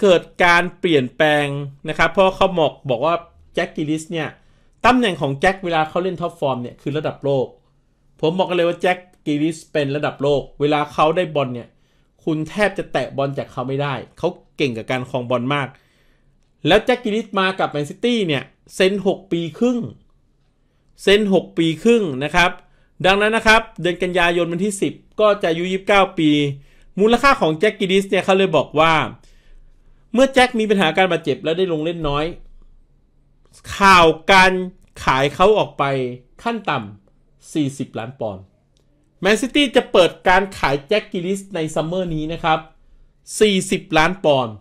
เกิดการเปลี่ยนแปลงนะครับเพราะเขาบอกบอกว่าแจ็คกิลิสเนี่ยตำแหน่งของแจ็คเวลาเขาเล่นท็อปฟอร์มเนี่ยคือระดับโลกผมบอกกันเลยว่าแจ็คกิลิสเป็นระดับโลก เวลาเขาได้บอลเนี่ยคุณแทบจะแตะบอลจากเขาไม่ได้เขาเก่งกับการคลองบอลมาก แล้วแจ็คกิลิสมากับแมนซิตี้เนี่ยเซ็น 6 ปีครึ่งเซ็น6 ปีครึ่งนะครับ ดังนั้นนะครับเดือนกันยายนวันที่ 10 ก็จะอายุ29ปี มูลค่าของแจ็คกิดิสเนี่ยเขาเลยบอกว่า เมื่อแจ็คมีปัญหาการบาดเจ็บและได้ลงเล่นน้อย ข่าวการขายเขาออกไปขั้นต่ำ40 ล้านปอนด์แมนซิตี้จะเปิดการขายแจ็คกิลิสในซัมเมอร์นี้นะครับ 40 ล้านปอนด์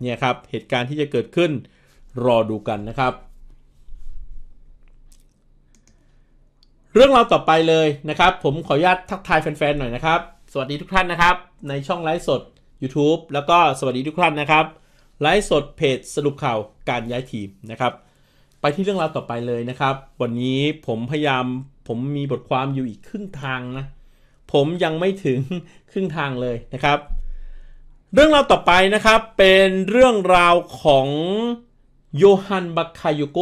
เนี่ยครับ เหตุการณ์ที่จะเกิดขึ้นรอดูกันนะครับเรื่องราวต่อไปเลยนะครับผมขออนุญาตทักทายแฟนๆหน่อยนะครับสวัสดีทุกท่านนะครับ ในช่องไลฟ์สด YouTube แล้วก็สวัสดีทุกท่านนะครับไลฟ์สดเพจสรุปข่าว การย้ายทีมนะครับ ไปที่เรื่องราวต่อไปเลยนะครับ วันนี้ผมพยายาม ผมมีบทความอยู่อีกครึ่งทางนะผมยังไม่ถึงครึ่งทางเลยนะครับเรื่องราวต่อไปนะครับเป็นเรื่องราวของโยฮันบัคคาโยโก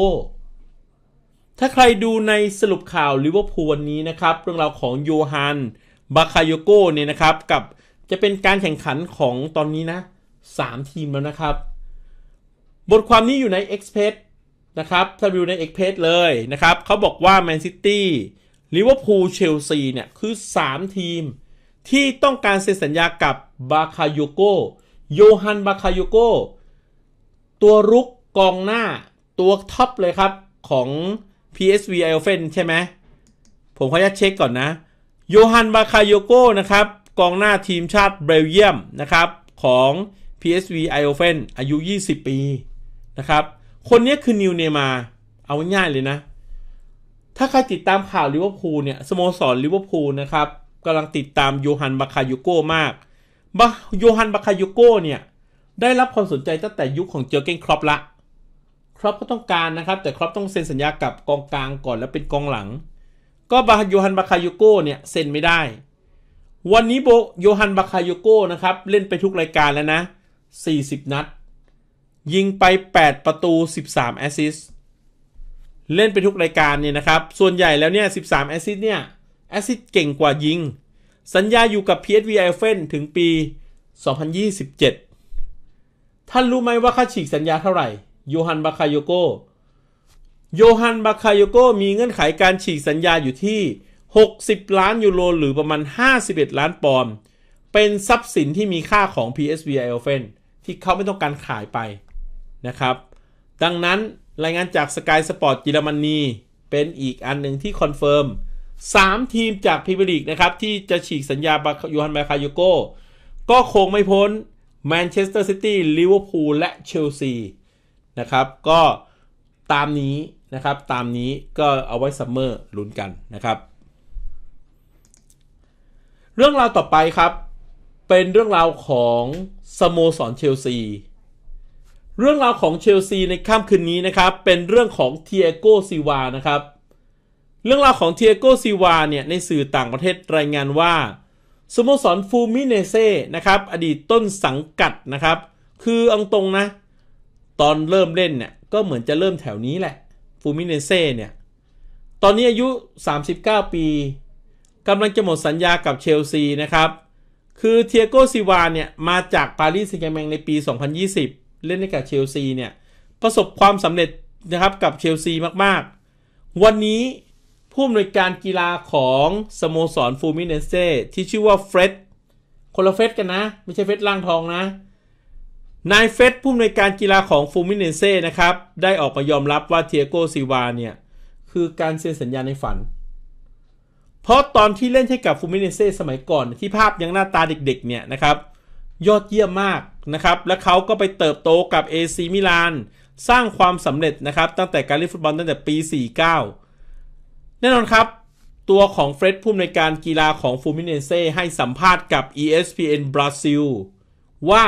ถ้าใครดูในสรุปข่าวลิเวอร์พูลวันนี้นะครับเรื่องราวของโยฮัน บาคาโยโกเนี่ยนะครับ กับจะเป็นการแข่งขันของตอนนี้นะ 3 ทีมแล้วนะครับ บทความนี้อยู่ใน e x p r e s s นะครับถ้าดูใน e x p r e s s เลยนะครับ เขาบอกว่าแมนซิตี้ลิเวอร์พูลเชลซีเนี่ย คือ 3 ทีม ที่ต้องการเซ็นสัญญากับบาคาโยโกโยฮันบาคาโยโกตัวรุกกองหน้าตัวท็อปเลยครับของ PSV i o f e n ใช่ไหมผมขออนุญาตเช็คก่อนนะ โยฮันบาคาโยโกนะครับกองหน้าทีมชาติเบลเยียมนะครับ ของ PSV i o f e n อายุ 20 ปี นะครับ คนนี้คือนิวเนมาเอาง่ายเลยนะ ถ้าใครติดตามข่าวลิเวอร์พูลเนี่ยสโมสรลิเวอร์พูลนะครับกำลังติดตามโยฮันบาคาโยโกมากโยฮันบาคาโยโกเนี่ยได้รับความสนใจตั้งแต่ยุคขของเจอเก้นครอปละครอปก็ต้องการนะครับ แต่ครอปต้องเซ็นสัญญากับกองกลางก่อน แล้วเป็นกองหลัง ก็บาฮยฮัน บาคาโยโกเนี่ยเซ็นไม่ได้ วันนี้โบโยฮัน บาคาโยโกนะครับเล่นไปทุกรายการแล้วนะ40 นัด ยิงไป 8 ประตู 13แอสซิสเล่นไปทุกรายการเนี่ยนะครับ ส่วนใหญ่แล้วเนี่ย13แอสซิสเนี่ยแอสซิสเก่งกว่ายิง สัญญาอยู่กับ PSV e i n d h e n ถึงปี 2027ท่านรู้ไหมว่าค่าฉีกสัญญาเท่าไหร่โยฮันบาคายโยโกโยฮันบาคายโยโกมีเงื่อนไขการฉีกสัญญาอยู่ที่ 60 ล้านยูโร หรือประมาณ 51 ล้านปอนด์ เป็นทรัพย์สินที่มีค่าของ PSV e l n h o v e n ที่เขาไม่ต้องการขายไป นะครับ ดังนั้นรายงานจาก Sky Sport เยอรมนี เป็นอีกอันหนึ่งที่คอนเฟิร์ม3 ทีมจากพรีเมียร์ลีกนะครับ ที่จะฉีกสัญญาโยฮันบาคายโยโกก็คงไม่พ้นแมนเชสเตอร์ซิตี้ ลิเวอร์พูลและเชลซีนะครับก็ตามนี้นะครับตามนี้ก็เอาไว้ซัมเมอร์ลุ้นกันนะครับ เรื่องราวต่อไปครับ เป็นเรื่องราวของสโมสรเชลซีเรื่องราวของเชลซีในค่ำคืนนี้นะครับเป็นเรื่องของเทียโกซิวานะครับเรื่องราวของเทียโกซิวาเนี่ยในสื่อต่างประเทศรายงานว่าสโมสรฟูมิเนเซ่นะครับ อดีตต้นสังกัดนะครับ คืออังตรงนะตอนเริ่มเล่นเนี่ย ก็เหมือนจะเริ่มแถวนี้แหละฟูมิเนเซ่เนี่ย ตอนนี้อายุ 39 ปีกำลังจะหมดสัญญากับเชลซีนะครับ คือเทียโกซิวานเนี่ย มาจากปารีสแซงต์แชร์แมงในปี 2020 เล่นให้กับเชลซีเนี่ย ประสบความสำเร็จนะครับ กับเชลซีมากๆ วันนี้ผู้อำนวยการกีฬาของ สโมสรฟูมิเนเซ่ที่ชื่อว่าเฟร็ดคนละเฟร็ดกันนะ ไม่ใช่เฟร็ดล่างทองนะนายเฟสผู้อำนวยการกีฬาของฟูมิเนเซ่นะครับ ได้ออกมายอมรับว่าเทียโกซิวาเนี่ย คือการเซ็นสัญญาในฝัน เพราะตอนที่เล่นให้กับฟูมิเนเซ่สมัยก่อน ที่ภาพยังหน้าตาเด็กๆ เนี่ยนะครับ ยอดเยี่ยมมากนะครับ และเขาก็ไปเติบโตกับ AC มิลานสร้างความสำเร็จนะครับ ตั้งแต่การเล่นฟุตบอลตั้งแต่ปี 49 แน่นอนครับ ตัวของเฟรดผู้อำนวยการกีฬาของฟูมิเนเซ่ให้สัมภาษณ์กับ ESPN บราซิลว่า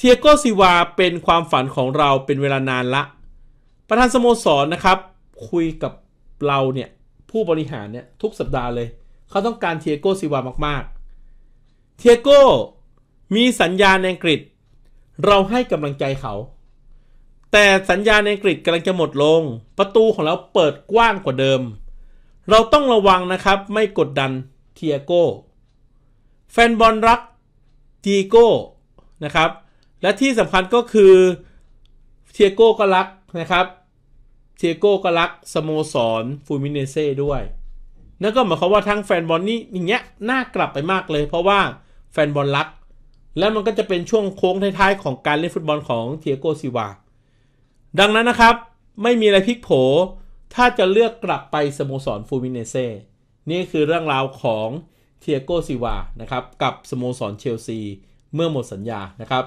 เทียโกซิวาเป็นความฝันของเราเป็นเวลานานละ ประธานสโมสรนนะครับ คุยกับเราเนี่ย ผู้บริหารเนี่ย ทุกสัปดาห์เลย เขาต้องการเทียโกซิวามากๆเทียโกมีสัญญาในอังกฤษ เราให้กำลังใจเขา แต่สัญญาในอังกฤษกำลังจะหมดลง ประตูของเราเปิดกว้างกว่าเดิม เราต้องระวังนะครับไม่กดดันเทียโกแฟนบอลรักทีโกนะครับและที่สำคัญก็คือเทียโก้ก็รักนะครับเทียโก้ก็รักสโมสรฟูมิเนเซ่ด้วยนั่นก็หมายความว่าทั้งแฟนบอลนี่อย่างเงี้ยน่ากลับไปมากเลยเพราะว่าแฟนบอลรัก แล้วมันก็จะเป็นช่วงโค้งท้ายๆ ของการเล่นฟุตบอลของเทียโก้ซิวาดังนั้นนะครับไม่มีอะไรพลิกโผถ้าจะเลือกกลับไปสโมสรฟูมิเนเซ่นี่คือเรื่องราวของเทียโก้ซิวานะครับ กับสโมสรเชลซีเมื่อหมดสัญญานะครับ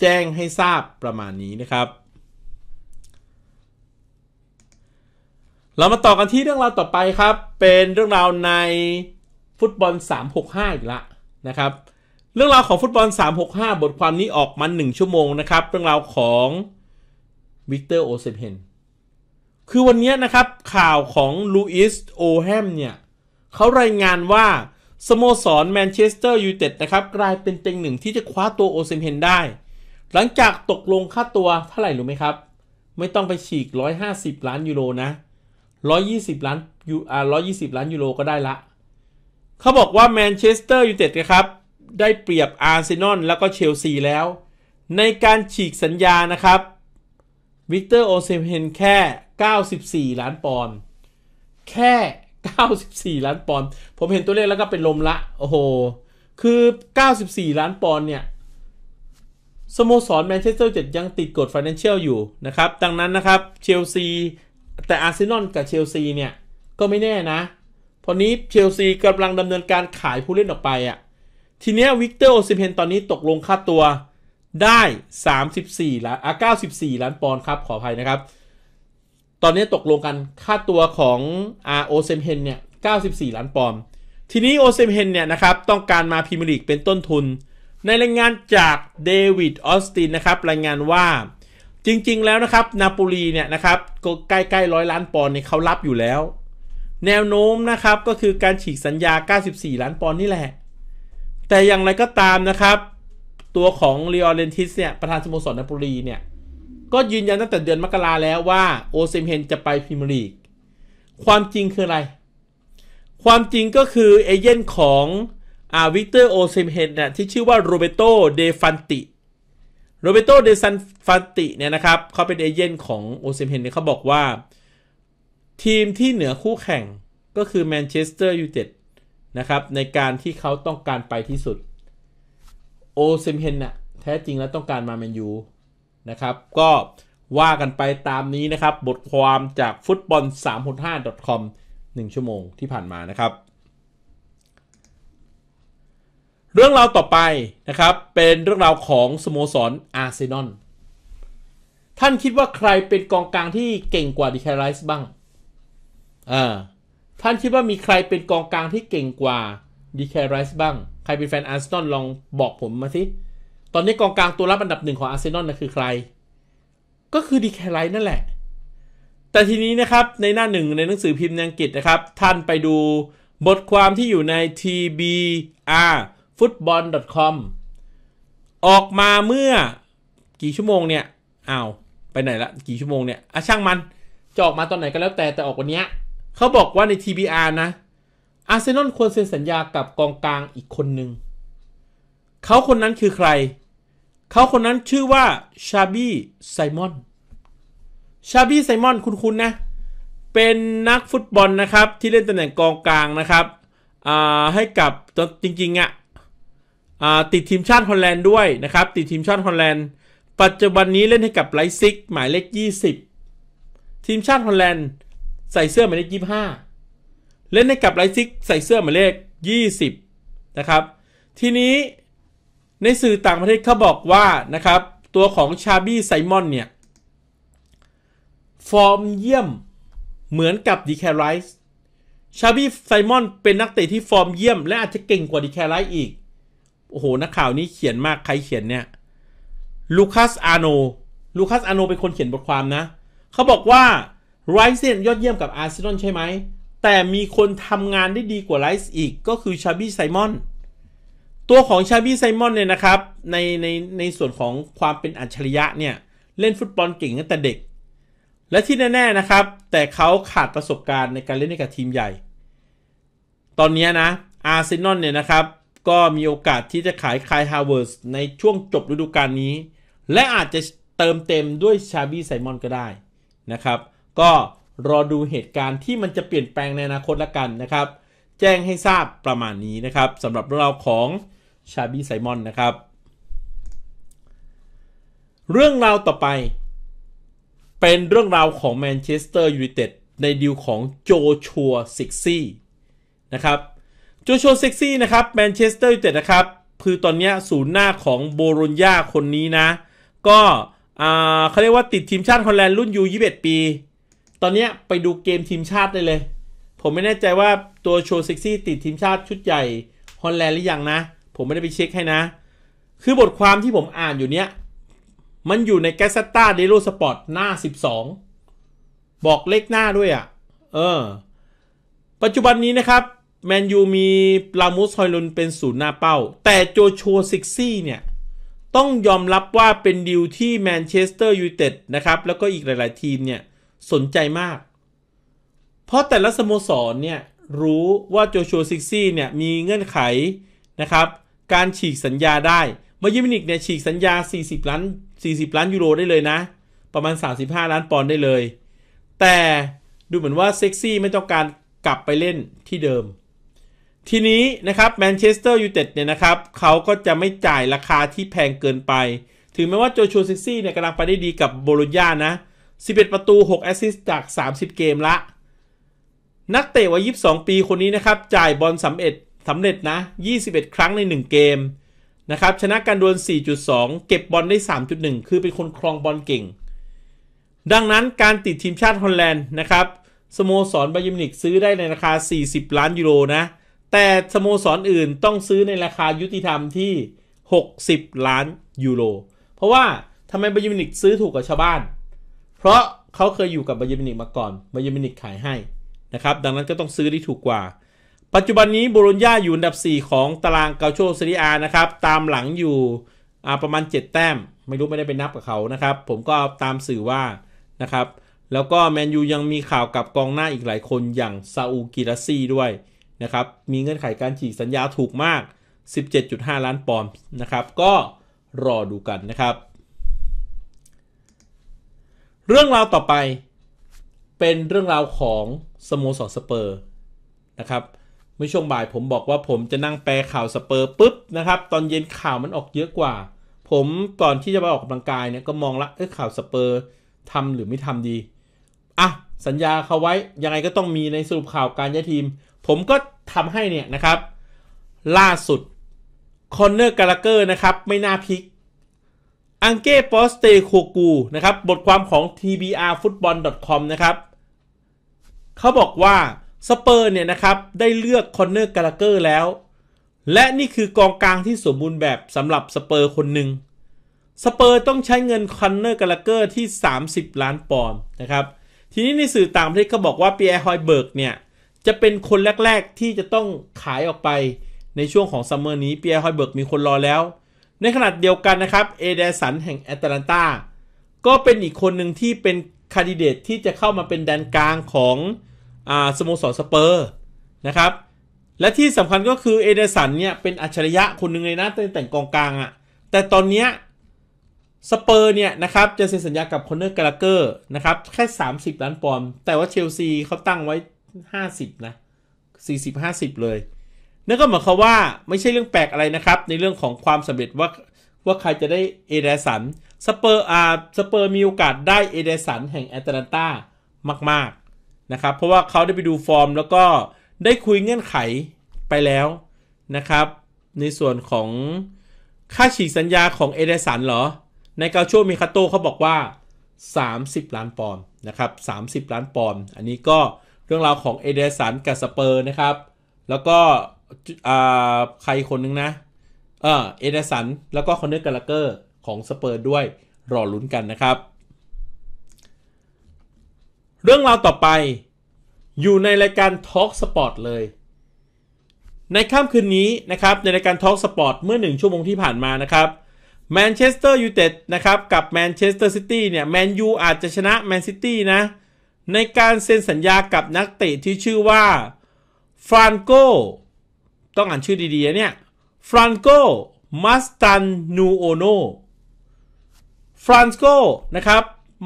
แจ้งให้ทราบประมาณนี้นะครับ เรามาต่อกันที่เรื่องราวต่อไปครับ เป็นเรื่องราวในฟุตบอล 365อีกละนะครับ เรื่องราวของฟุตบอล 365 บทความนี้ออกมา1ชั่วโมงนะครับ เรื่องราวของวิกเตอร์โอเซเพนคือวันนี้นะครับข่าวของลูอิสโอแฮมเนี่ย เขารายงานว่าสโมสร แมนเชสเตอร์ยูไนเต็ดนะครับกลายเป็นเต็งหนึ่งที่จะคว้าตัวโอเซมเพนได้หลังจากตกลงค่าตัวเท่าไหร่รู้ไหมครับ ไม่ต้องไปฉีก 150 ล้านยูโรนะ 120 ล้านยูอ่า120ล้านยูโรก็ได้ละ เขาบอกว่าแมนเชสเตอร์ยูไนเต็ดครับได้เปรียบอาร์เซนอลแล้วก็เชลซีแล้ว ในการฉีกสัญญานะครับ วิกเตอร์โอเซมเฮนแค่ 94 ล้านปอนด์แค่ 94 ล้านปอนด์ผมเห็นตัวเลขแล้วก็เป็นลมละ โอ้โห คือ 94 ล้านปอนด์เนี่ยสโมสรแมนเชสเตอร์ยเจ็ดยังติดกฎฟนแลนเชียลอยู่นะครับ ดังนั้นนะครับเชลซีแต่อาร์เซนอลกับเชลซีเนี่ย ก็ไม่แน่นะ พอนี้เชลซีกำลังดำเนินการขายผู้เล่นออกไปอะ่ะทีเนี้ยวิกเตอร์โอซิเพนตอนนี้ตกลงค่าตัวได้ 34ล้านอ่ะ94 ล้านปอนด์ครับขออภัยนะครับ ตอนนี้ตกลงกันค่าตัวของอาโอเซมเฮนเนี่ย 94 ล้านปอนด์ทีนี้โอเซมเฮนเนี่ยนะครับ ต้องการมาพรีเมียร์ลีกเป็นต้นทุนในรายงานจากเดวิดออสตินนะครับรายงานว่าจริงๆ แล้วนะครับนาโปลีเนี่ยนะครับ ก็ใกล้ ๆ ร้อยล้านปอนด์เนี่ยเขารับอยู่แล้ว แนวโน้มนะครับก็คือการฉีกสัญญา 94 ล้านปอนด์นี่แหละ แต่อย่างไรก็ตามนะครับ ตัวของเรียลเลนทิสเนี่ย ประธานสโมสรนาโปลีเนี่ย ก็ยืนยันตั้งแต่เดือนมกราแล้วว่าโอเซมเฮนจะไปพรีเมียร์ลีกความจริงคืออะไร ความจริงก็คือเอเจนต์ของอาวิกเตอร์โอเซมเฮนนะที่ชื่อว่าโรเบโตเดฟันติโรเบโตเดซันฟันติเนี่ยนะครับเขาเป็นเอเจนต์ของโอเซมเฮนเนี่ยเขาบอกว่าทีมที่เหนือคู่แข่งก็คือแมนเชสเตอร์ยูไนเต็ดนะครับในการที่เขาต้องการไปที่สุด โอเซมเฮนน่ะแท้จริงแล้วต้องการมาแมนยูนะครับก็ว่ากันไปตามนี้นะครับบทความจากฟุตบอล3 6 5 c o m 1 ชั่วโมงที่ผ่านมานะครับเรื่องราวต่อไปนะครับ เป็นเรื่องราวของสโมสรอาร์เซนอลท่านคิดว่าใครเป็นกองกลางที่เก่งกว่าดิคาไรส์บ้างอ่าท่านคิดว่ามีใครเป็นกองกลางที่เก่งกว่าดีแคไรส์บ้าง ใครเป็นแฟนอาร์เซนอลลองบอกผมมาสิตอนนี้กองกลางตัวรับอันดับหนึ่งของอาร์เซนอลนะคือใครก็คือดีแคไรส์นั่นแหละ แต่ทีนี้นะครับในหน้าหนึ่งในหนังสือพิมพ์อังกฤษนะครับท่านไปดูบทความที่อยู่ใน TBR football.com ออกมาเมื่อกี่ชั่วโมงเนี่ย อ้าว ไปไหนละ กี่ชั่วโมงเนี่ยอ่ะช่างมันจะออกมาตอนไหนก็แล้วแต่ แต่ออกวันนี้ เขาบอกว่าใน TBR นะ อาร์เซนอลควรเซ็นสัญญากับกองกลางอีกคนหนึ่ง เขาคนนั้นคือใคร เขาคนนั้นชื่อว่าชาบี้ไซมอน ชาบี้ไซมอนคุณคุณนะ เป็นนักฟุตบอลนะครับ ที่เล่นตำแหน่งกองกลางนะครับ อ่า ให้กับจริง ๆอะ่ะติดทีมชาติฮอลแลนด์ด้วยนะครับ ติดทีมชาติฮอลแลนด์ ปัจจุบันนี้เล่นให้กับไลซิกหมายเลข 20 ทีมชาติฮอลแลนด์ใส่เสื้อหมายเลข 25 เล่นให้กับไลซิกใส่เสื้อหมายเลข20นะครับ ทีนี้ในสื่อต่างประเทศเขาบอกว่านะครับ ตัวของชาบี้ไซมอนเนี่ย ฟอร์มเยี่ยมเหมือนกับดีแคไรส์ชาบี้ไซมอนเป็นนักเตะที่ฟอร์มเยี่ยมและอาจจะเก่งกว่าดีแคไรส์อีกโอ้โห นักข่าวนี้เขียนมาก ใครเขียนเนี่ย ลูคัส อาโน ลูคัส อาโน เป็นคนเขียนบทความนะ เขาบอกว่าไรซ์เนี่ยยอดเยี่ยมกับอาร์เซนอลใช่ไหม แต่มีคนทำงานได้ดีกว่าไรซ์อีกก็คือชาบี้ ไซมอน ตัวของชาบี้ ไซมอนเนี่ยนะครับ ในในในส่วนของความเป็นอัจฉริยะเนี่ย เล่นฟุตบอลเก่งตั้งแต่เด็ก และที่แน่ๆนะครับ แต่เขาขาดประสบการณ์ในการเล่นในกับทีมใหญ่ ตอนนี้นะ อาร์เซนอลเนี่ยนะครับก็มีโอกาสที่จะขายคายฮาวเวิร์สในช่วงจบฤดูกาลนี้ และอาจจะเติมเต็มด้วยชาบี้ไซมอนก็ได้นะครับ ก็รอดูเหตุการณ์ที่มันจะเปลี่ยนแปลงในอนาคตละกันนะครับ แจ้งให้ทราบประมาณนี้นะครับสำหรับเราของชาบี้ไซมอนนะครับ เรื่องราวต่อไป เป็นเรื่องราวของแมนเชสเตอร์ยูไนเต็ดในดีลของโจชัวซิกซี่นะครับโจโชเซ็กซี่นะครับ แมนเชสเตอร์ยูไนเต็ดนะครับ คือตอนนี้ศูนย์หน้าของโบโรญญาคนนี้นะ ก็เขาเรียกว่าติดทีมชาติฮอลแลนด์รุ่นยู21 ปี ตอนนี้ไปดูเกมทีมชาติได้เลย ผมไม่แน่ใจว่าตัวโชเซ็กซี่ติดทีมชาติชุดใหญ่ฮอลแลนด์หรือยังนะ ผมไม่ได้ไปเช็คให้นะ คือบทความที่ผมอ่านอยู่เนี้ยมันอยู่ในแกสตาเดโลสปอร์ตหน้า 12 บอกเลขหน้าด้วยอะ่ะเออปัจจุบันนี้นะครับแมนยูมีลามูสฮอยลุนเป็นศูนย์หน้าเป้า แต่โจโชซิกซี่เนี่ย ต้องยอมรับว่าเป็นดิวที่แมนเชสเตอร์ยูไนเต็ดนะครับ แล้วก็อีกหลายๆทีมเนี่ย สนใจมาก เพราะแต่ละสโมสรเนี่ย รู้ว่าโจโชซิกซี่เนี่ย มีเงื่อนไขนะครับ การฉีกสัญญาได้มายิมินิกเนี่ย ฉีกสัญญา 40 ล้าน 40 ล้านยูโรได้เลยนะประมาณ 35ล้านปอนด์ได้เลย แต่ดูเหมือนว่าเซ็กซี่ไม่ต้องการกลับไปเล่นที่เดิมทีนี้นะครับแมนเชสเตอร์ยูไนเต็ดเนี่ยนะครับ เขาก็จะไม่จ่ายราคาที่แพงเกินไป ถึงแม้ว่าโจชัวซิซี่เนี่ยกำลังไปได้ดีกับโบโลญานะ 11 ประตู 6 แอสซิสต์จาก 30 เกมละ นักเตะวัย22 ปีคนนี้นะครับ จ่ายบอลสำเร็จสำเร็จนะ 21 ครั้งใน 1 เกม นะครับ ชนะการดวล4.2 เก็บบอลได้ 3.1 คือเป็นคนครองบอลเก่ง ดังนั้นการติดทีมชาติฮอลแลนด์นะครับสโมสรบายิมนิกซื้อได้ในราคา 40ล้านยูโรนะแต่สโมสรออื่นต้องซื้อในราคายุติธรรมที่ 60 ล้านยูโร เพราะว่าทำไมบายร์นมินิกซื้อถูกกว่าชาวบ้าน เพราะเขาเคยอยู่กับบายร์นมินิกมาก่อน บายร์นมินิกขายให้นะครับ ดังนั้นก็ต้องซื้อได้ถูกกว่า ปัจจุบันนี้บรุญญาอยู่อันดับ 4 ของตารางเกาโชซีรีอา นะครับ ตามหลังอยู่ประมาณ 7 แต้ม ไม่รู้ไม่ได้ไปนับกับเขานะครับ ผมก็ตามสื่อว่านะครับ แล้วก็แมนยูยังมีข่าวกับกองหน้าอีกหลายคนอย่างซาอูกิรัซี่ด้วยนะครับ มีเงื่อนไขการฉีกสัญญาถูกมาก 17.5 ล้านปอนด์นะครับ ก็รอดูกันนะครับ เรื่องราวต่อไป เป็นเรื่องราวของ สโมสรสเปอร์นะครับ เมื่อช่วงบ่ายผมบอกว่าผมจะนั่งแปลข่าวสเปอร์ปุ๊บนะครับ ตอนเย็นข่าวมันออกเยอะกว่า ผมก่อนที่จะไปออกกำลังกายเนี่ยก็มองละ เออข่าวสเปอร์ทำหรือไม่ทำดี อ่ะสัญญาเขาไว้ยังไงก็ต้องมีในสรุปข่าวการย้ายทีม ผมก็ทำให้เนี่ยนะครับ ล่าสุดคอนเนอร์การลเกอร์นะครับ ไม่น่าพลิก อังเก้ปอสเต โคกู นะครับ บทความของ tbrfootball.com นะครับ เขาบอกว่า สเปอร์เนี่ยนะครับ ได้เลือกคอนเนอร์การลเกอร์แล้ว และนี่คือกองกลางที่สมบูรณ์แบบสำหรับสเปอร์คนหนึ่งสเปอร์ต้องใช้เงินคอนเนอร์การลเกอร์ที่ 30 ล้านปอนด์นะครับ ทีนี้ในสื่อต่างประเทศก็บอกว่าเปียร์ฮอยเบิร์กเนี่ยจะเป็นคนแรกๆที่จะต้องขายออกไปในช่วงของซัมเมอร์นี้ เปียร์ฮอยเบิร์กมีคนรอแล้ว ในขณะเดียวกันนะครับเอเดสันแห่งแอตแลนตาก็เป็นอีกคนหนึ่งที่เป็น คาดิเดตที่จะเข้ามาเป็นแดนกลางของอสโมสรสเปอร์นะครับ และที่สำคัญก็คือเอเดสันเนี่ย เป็นอัจฉริยะคนหนึ่งเลยนะตั้แต่งกองกลางอะ่ะแต่ตอนนี้สเปอร์เนี่ยนะครับจะเซ็นสัญญากับคอนเนอร์กาลเกอร์นะครับแค่ 30ล้านปอนด์แต่ว่าเชลซีเขาตั้งไว้50 นะ 40 50 เลยนั่นก็หมายความว่าไม่ใช่เรื่องแปลกอะไรนะครับ ในเรื่องของความสำเร็จว่า ว่าใครจะได้เอเดสันสเปอร์อาสเปอร์มีโอกาสได้เอเดสันแห่งแอตแลนตามากๆนะครับเพราะว่าเขาได้ไปดูฟอร์มแล้วก็ได้คุยเงื่อนไขไปแล้วนะครับ ในส่วนของค่าฉีกสัญญาของเอเดสันเหรอ ในกาโชมิคาโตเขาบอกว่า 30 ล้านปอนด์นะครับ 30 ล้านปอนด์อันนี้ก็รื่องราวของเอเดสันกับสเปอร์นะครับ แล้วก็ใครคนนึงนะ เออเอเดสันแล้วก็คอนเนอร์กาลเกอร์ ของสเปอร์ด้วยรอลุ้นกันนะครับ เรื่องราวต่อไปอยู่ในรายการ Talk Sport เลย ในค่ำคืนนี้นะครับในรายการ Talk Sport เมื่อ1ชั่วโมงที่ผ่านมานะครับแมนเชสเตอร์ยูไนเต็ดนะครับ กับแมนเชสเตอร์ซิตี้เนี่ยแมนยูอาจจะชนะแมนซิตี้นะในการเซ็นสัญญากับนักเตะที่ชื่อว่าฟรานโกต้องอ่านชื่อดีๆเนี่ยฟรานโกมาสตันนูโอโนฟรานโกนะครับ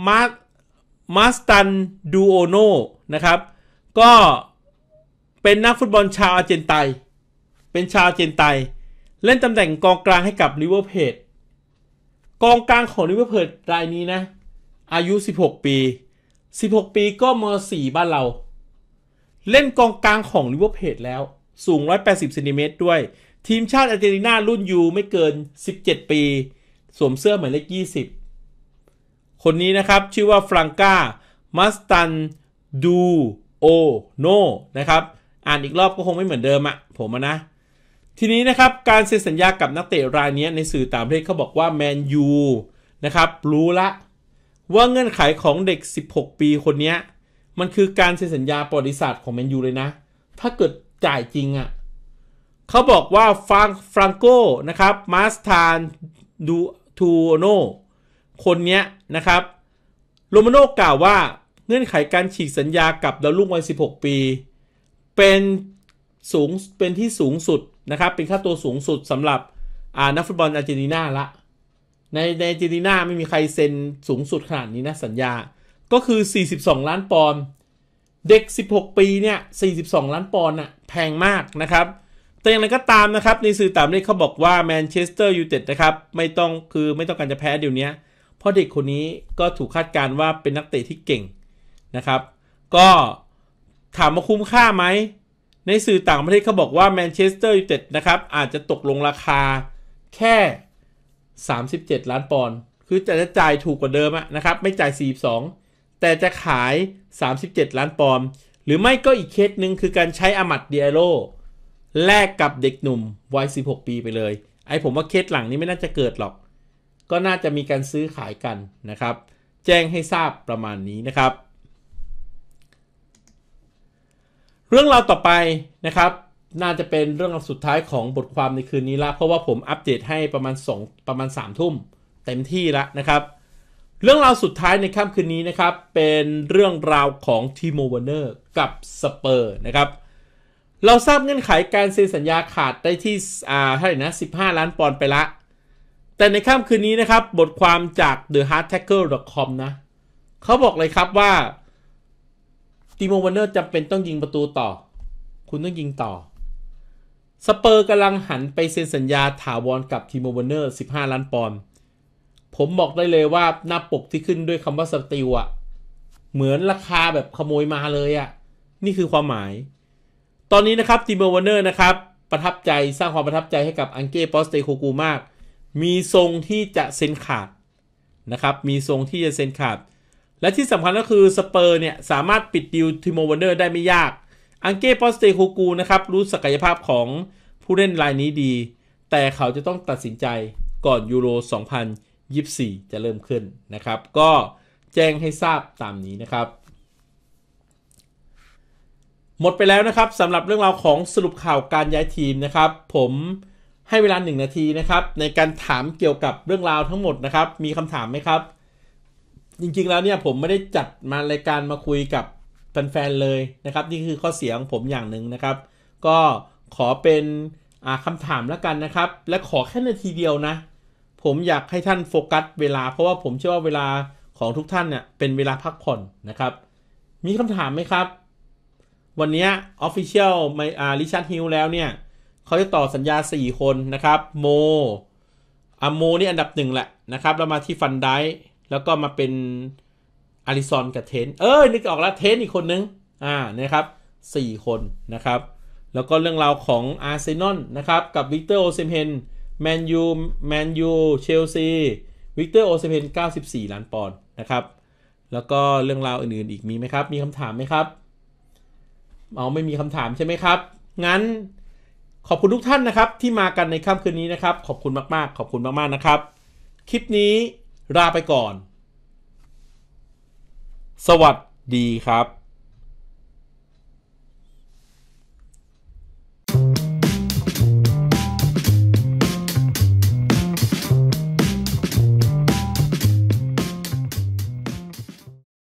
มามาสตันดูโอโนนะครับก็เป็นนักฟุตบอลชาวอาร์เจนไต เป็นชาวอาร์เจนไต เล่นตำแหน่งกองกลางให้กับลิเวอร์เพลกองกลางของลิเวอร์เพลรายนี้นะ อายุ 16 ปี16 ปีก็มอ4บ้านเรา เล่นกองกลางของลิเวอร์พูลแล้วสูง 180เซนิเมตรด้วย ทีมชาติอาร์เจนตินา รุ่นยูไม่เกิน 17 ปี สวมเสื้อหมายเลข20 คนนี้นะครับชื่อว่าฟรังกามัสตันดูโอโนนะครับอ่านอีกรอบก็คงไม่เหมือนเดิมอะผมนะ ทีนี้นะครับ การเซ็นสัญญากับนักเตะรายนี้ในสื่อตามประเทศเขาบอกว่าแมนยูนะครับรู้ละว่าเงื่อนไขของเด็ก 16 ปีคนนี้มันคือการเซ็นสัญญาประวัติศาสตร์ของแมนยูเลยนะ ถ้าเกิดจ่ายจริงอะ่ะ เขาบอกว่าฟังฟรังโกนะครับมาสตานดูทูโนคนนี้นะครับโรมาโนกล่าวว่าเงื่อนไขการฉีกสัญญากับดาวรุ่งวัย 16 ปี เป็นสูงเป็นที่สูงสุดนะครับ เป็นค่าตัวสูงสุดสำหรับนักฟุตบอลอาร์เจนตินาละในในจนีนาไม่มีใครเซ็นสูงสุดขนาดนี้นะ สัญญา ก็คือ 42 ล้านปอนด์ เด็ก 16 ปี เนี่ย 42 ล้านปอนด์น่ะแพงมากนะครับ แต่อย่างไรก็ตามนะครับ ในสื่อต่างประเทศเขาบอกว่าแมนเชสเตอร์ยูไนเต็ดนะครับ ไม่ต้องคือไม่ต้องการจะแพ้เดี๋ยวนี้ เพราะเด็กคนนี้ก็ถูกคาดการณ์ว่าเป็นนักเตะที่เก่ง นะครับ ก็ ถามมาคุ้มค่าไหม ในสื่อต่างประเทศเขาบอกว่าแมนเชสเตอร์ยูไนเต็ดนะครับอาจจะตกลงราคาแค่37 ล้านปอนด์คือจะจะจ่ายถูกกว่าเดิมอะนะครับไม่จ่าย 42 แต่จะขาย 37 ล้านปอนด์หรือไม่ก็อีกเคสหนึ่งคือการใช้อามัดเดียโรแลกกับเด็กหนุ่มวัย16ปีไปเลย ไอผมว่าเคสหลังนี้ไม่น่าจะเกิดหรอก ก็น่าจะมีการซื้อขายกันนะครับ แจ้งให้ทราบประมาณนี้นะครับ เรื่องราวต่อไปนะครับน่าจะเป็นเรื่องสุดท้ายของบทความในคืนนี้ละเพราะว่าผมอัปเดตให้ประมาณ 2 ประมาณ3ามทุ่มเต็มที่ละนะครับ เรื่องราวสุดท้ายในค่ำคืนนี้นะครับ เป็นเรื่องราวของทีโมวเนอร์กับสเปอร์นะครับเราทราบเงื่อนไขการเซ็นสัญญาขาดได้ที่อ่าเท่าไหร่นะ15 ล้านปอนด์ไปละแต่ในค่ำคืนนี้นะครับบทความจาก The Hard t a c k e r com นะเขาบอกเลยครับว่าทีโมวันเนอร์จำเป็นต้องยิงประตูต่อ คุณต้องยิงต่อสเปอร์กำลังหันไปเซ็นสัญญาถาวรกับทีมวอเนอร์ 15 ล้านปอนด์ ผมบอกได้เลยว่าหน้าปกที่ขึ้นด้วยคำว่าสติวอะเหมือนราคาแบบขโมยมาเลยอะนี่คือความหมาย ตอนนี้นะครับทีมวอเนอร์นะครับ ประทับใจสร้างความประทับใจให้กับอังเก้ปอสเตโคกูมาก มีทรงที่จะเซ็นขาดนะครับ มีทรงที่จะเซ็นขาด และที่สำคัญก็คือสเปอร์เนี่ยสามารถปิดดิวทีมวอเนอร์ได้ไม่ยากอังเก้ปอสเตโคกูนะครับ รู้ศักยภาพของผู้เล่นรายนี้ดี แต่เขาจะต้องตัดสินใจก่อนยูโร2024จะเริ่มขึ้นนะครับ ก็แจ้งให้ทราบตามนี้นะครับ หมดไปแล้วนะครับสำหรับเรื่องราวของสรุปข่าวการย้ายทีมนะครับ ผมให้เวลา 1 นาทีนะครับ ในการถามเกี่ยวกับเรื่องราวทั้งหมดนะครับ มีคำถามไหมครับ จริงๆแล้วเนี่ยผมไม่ได้จัดมารายการมาคุยกับแฟนๆ เลยนะครับนี่คือข้อเสียของผมอย่างหนึ่งนะครับก็ขอเป็นคำถามแล้วกันนะครับ และขอแค่นาทีเดียวนะ ผมอยากให้ท่านโฟกัสเวลาเพราะว่าผมเชื่อว่าเวลาของทุกท่านเนี่ยเป็นเวลาพักผ่อนนะครับ มีคำถามไหมครับวันนี้ Official ไม่อาริชันฮิลแล้วเนี่ยเขาจะต่อสัญญา4คนนะครับโมอาโมนี่อันดับหนึ่งแหละนะครับแล้วมาที่ฟันได้แล้วก็มาเป็นอาริซอนกับเทน เอ้ยนึกออกแล้วเทนอีกคนนึง อ่านะครับสี่คนนะครับ แล้วก็เรื่องราวของอาร์เซนอลนะครับกับวิกเตอร์โอเซมเพนแมนยูแมนยูเชลซีวิกเตอร์โอเซมเพน94 ล้านปอนด์นะครับ แล้วก็เรื่องราวอื่นๆอีกมีไหมครับ มีคำถามไหมครับ เอา ไม่มีคำถามใช่ไหมครับ งั้นขอบคุณทุกท่านนะครับ ที่มากันในค่ำคืนนี้นะครับ ขอบคุณมากๆ ขอบคุณมากๆ นะครับ คลิปนี้ลาไปก่อนสวัสดีครับ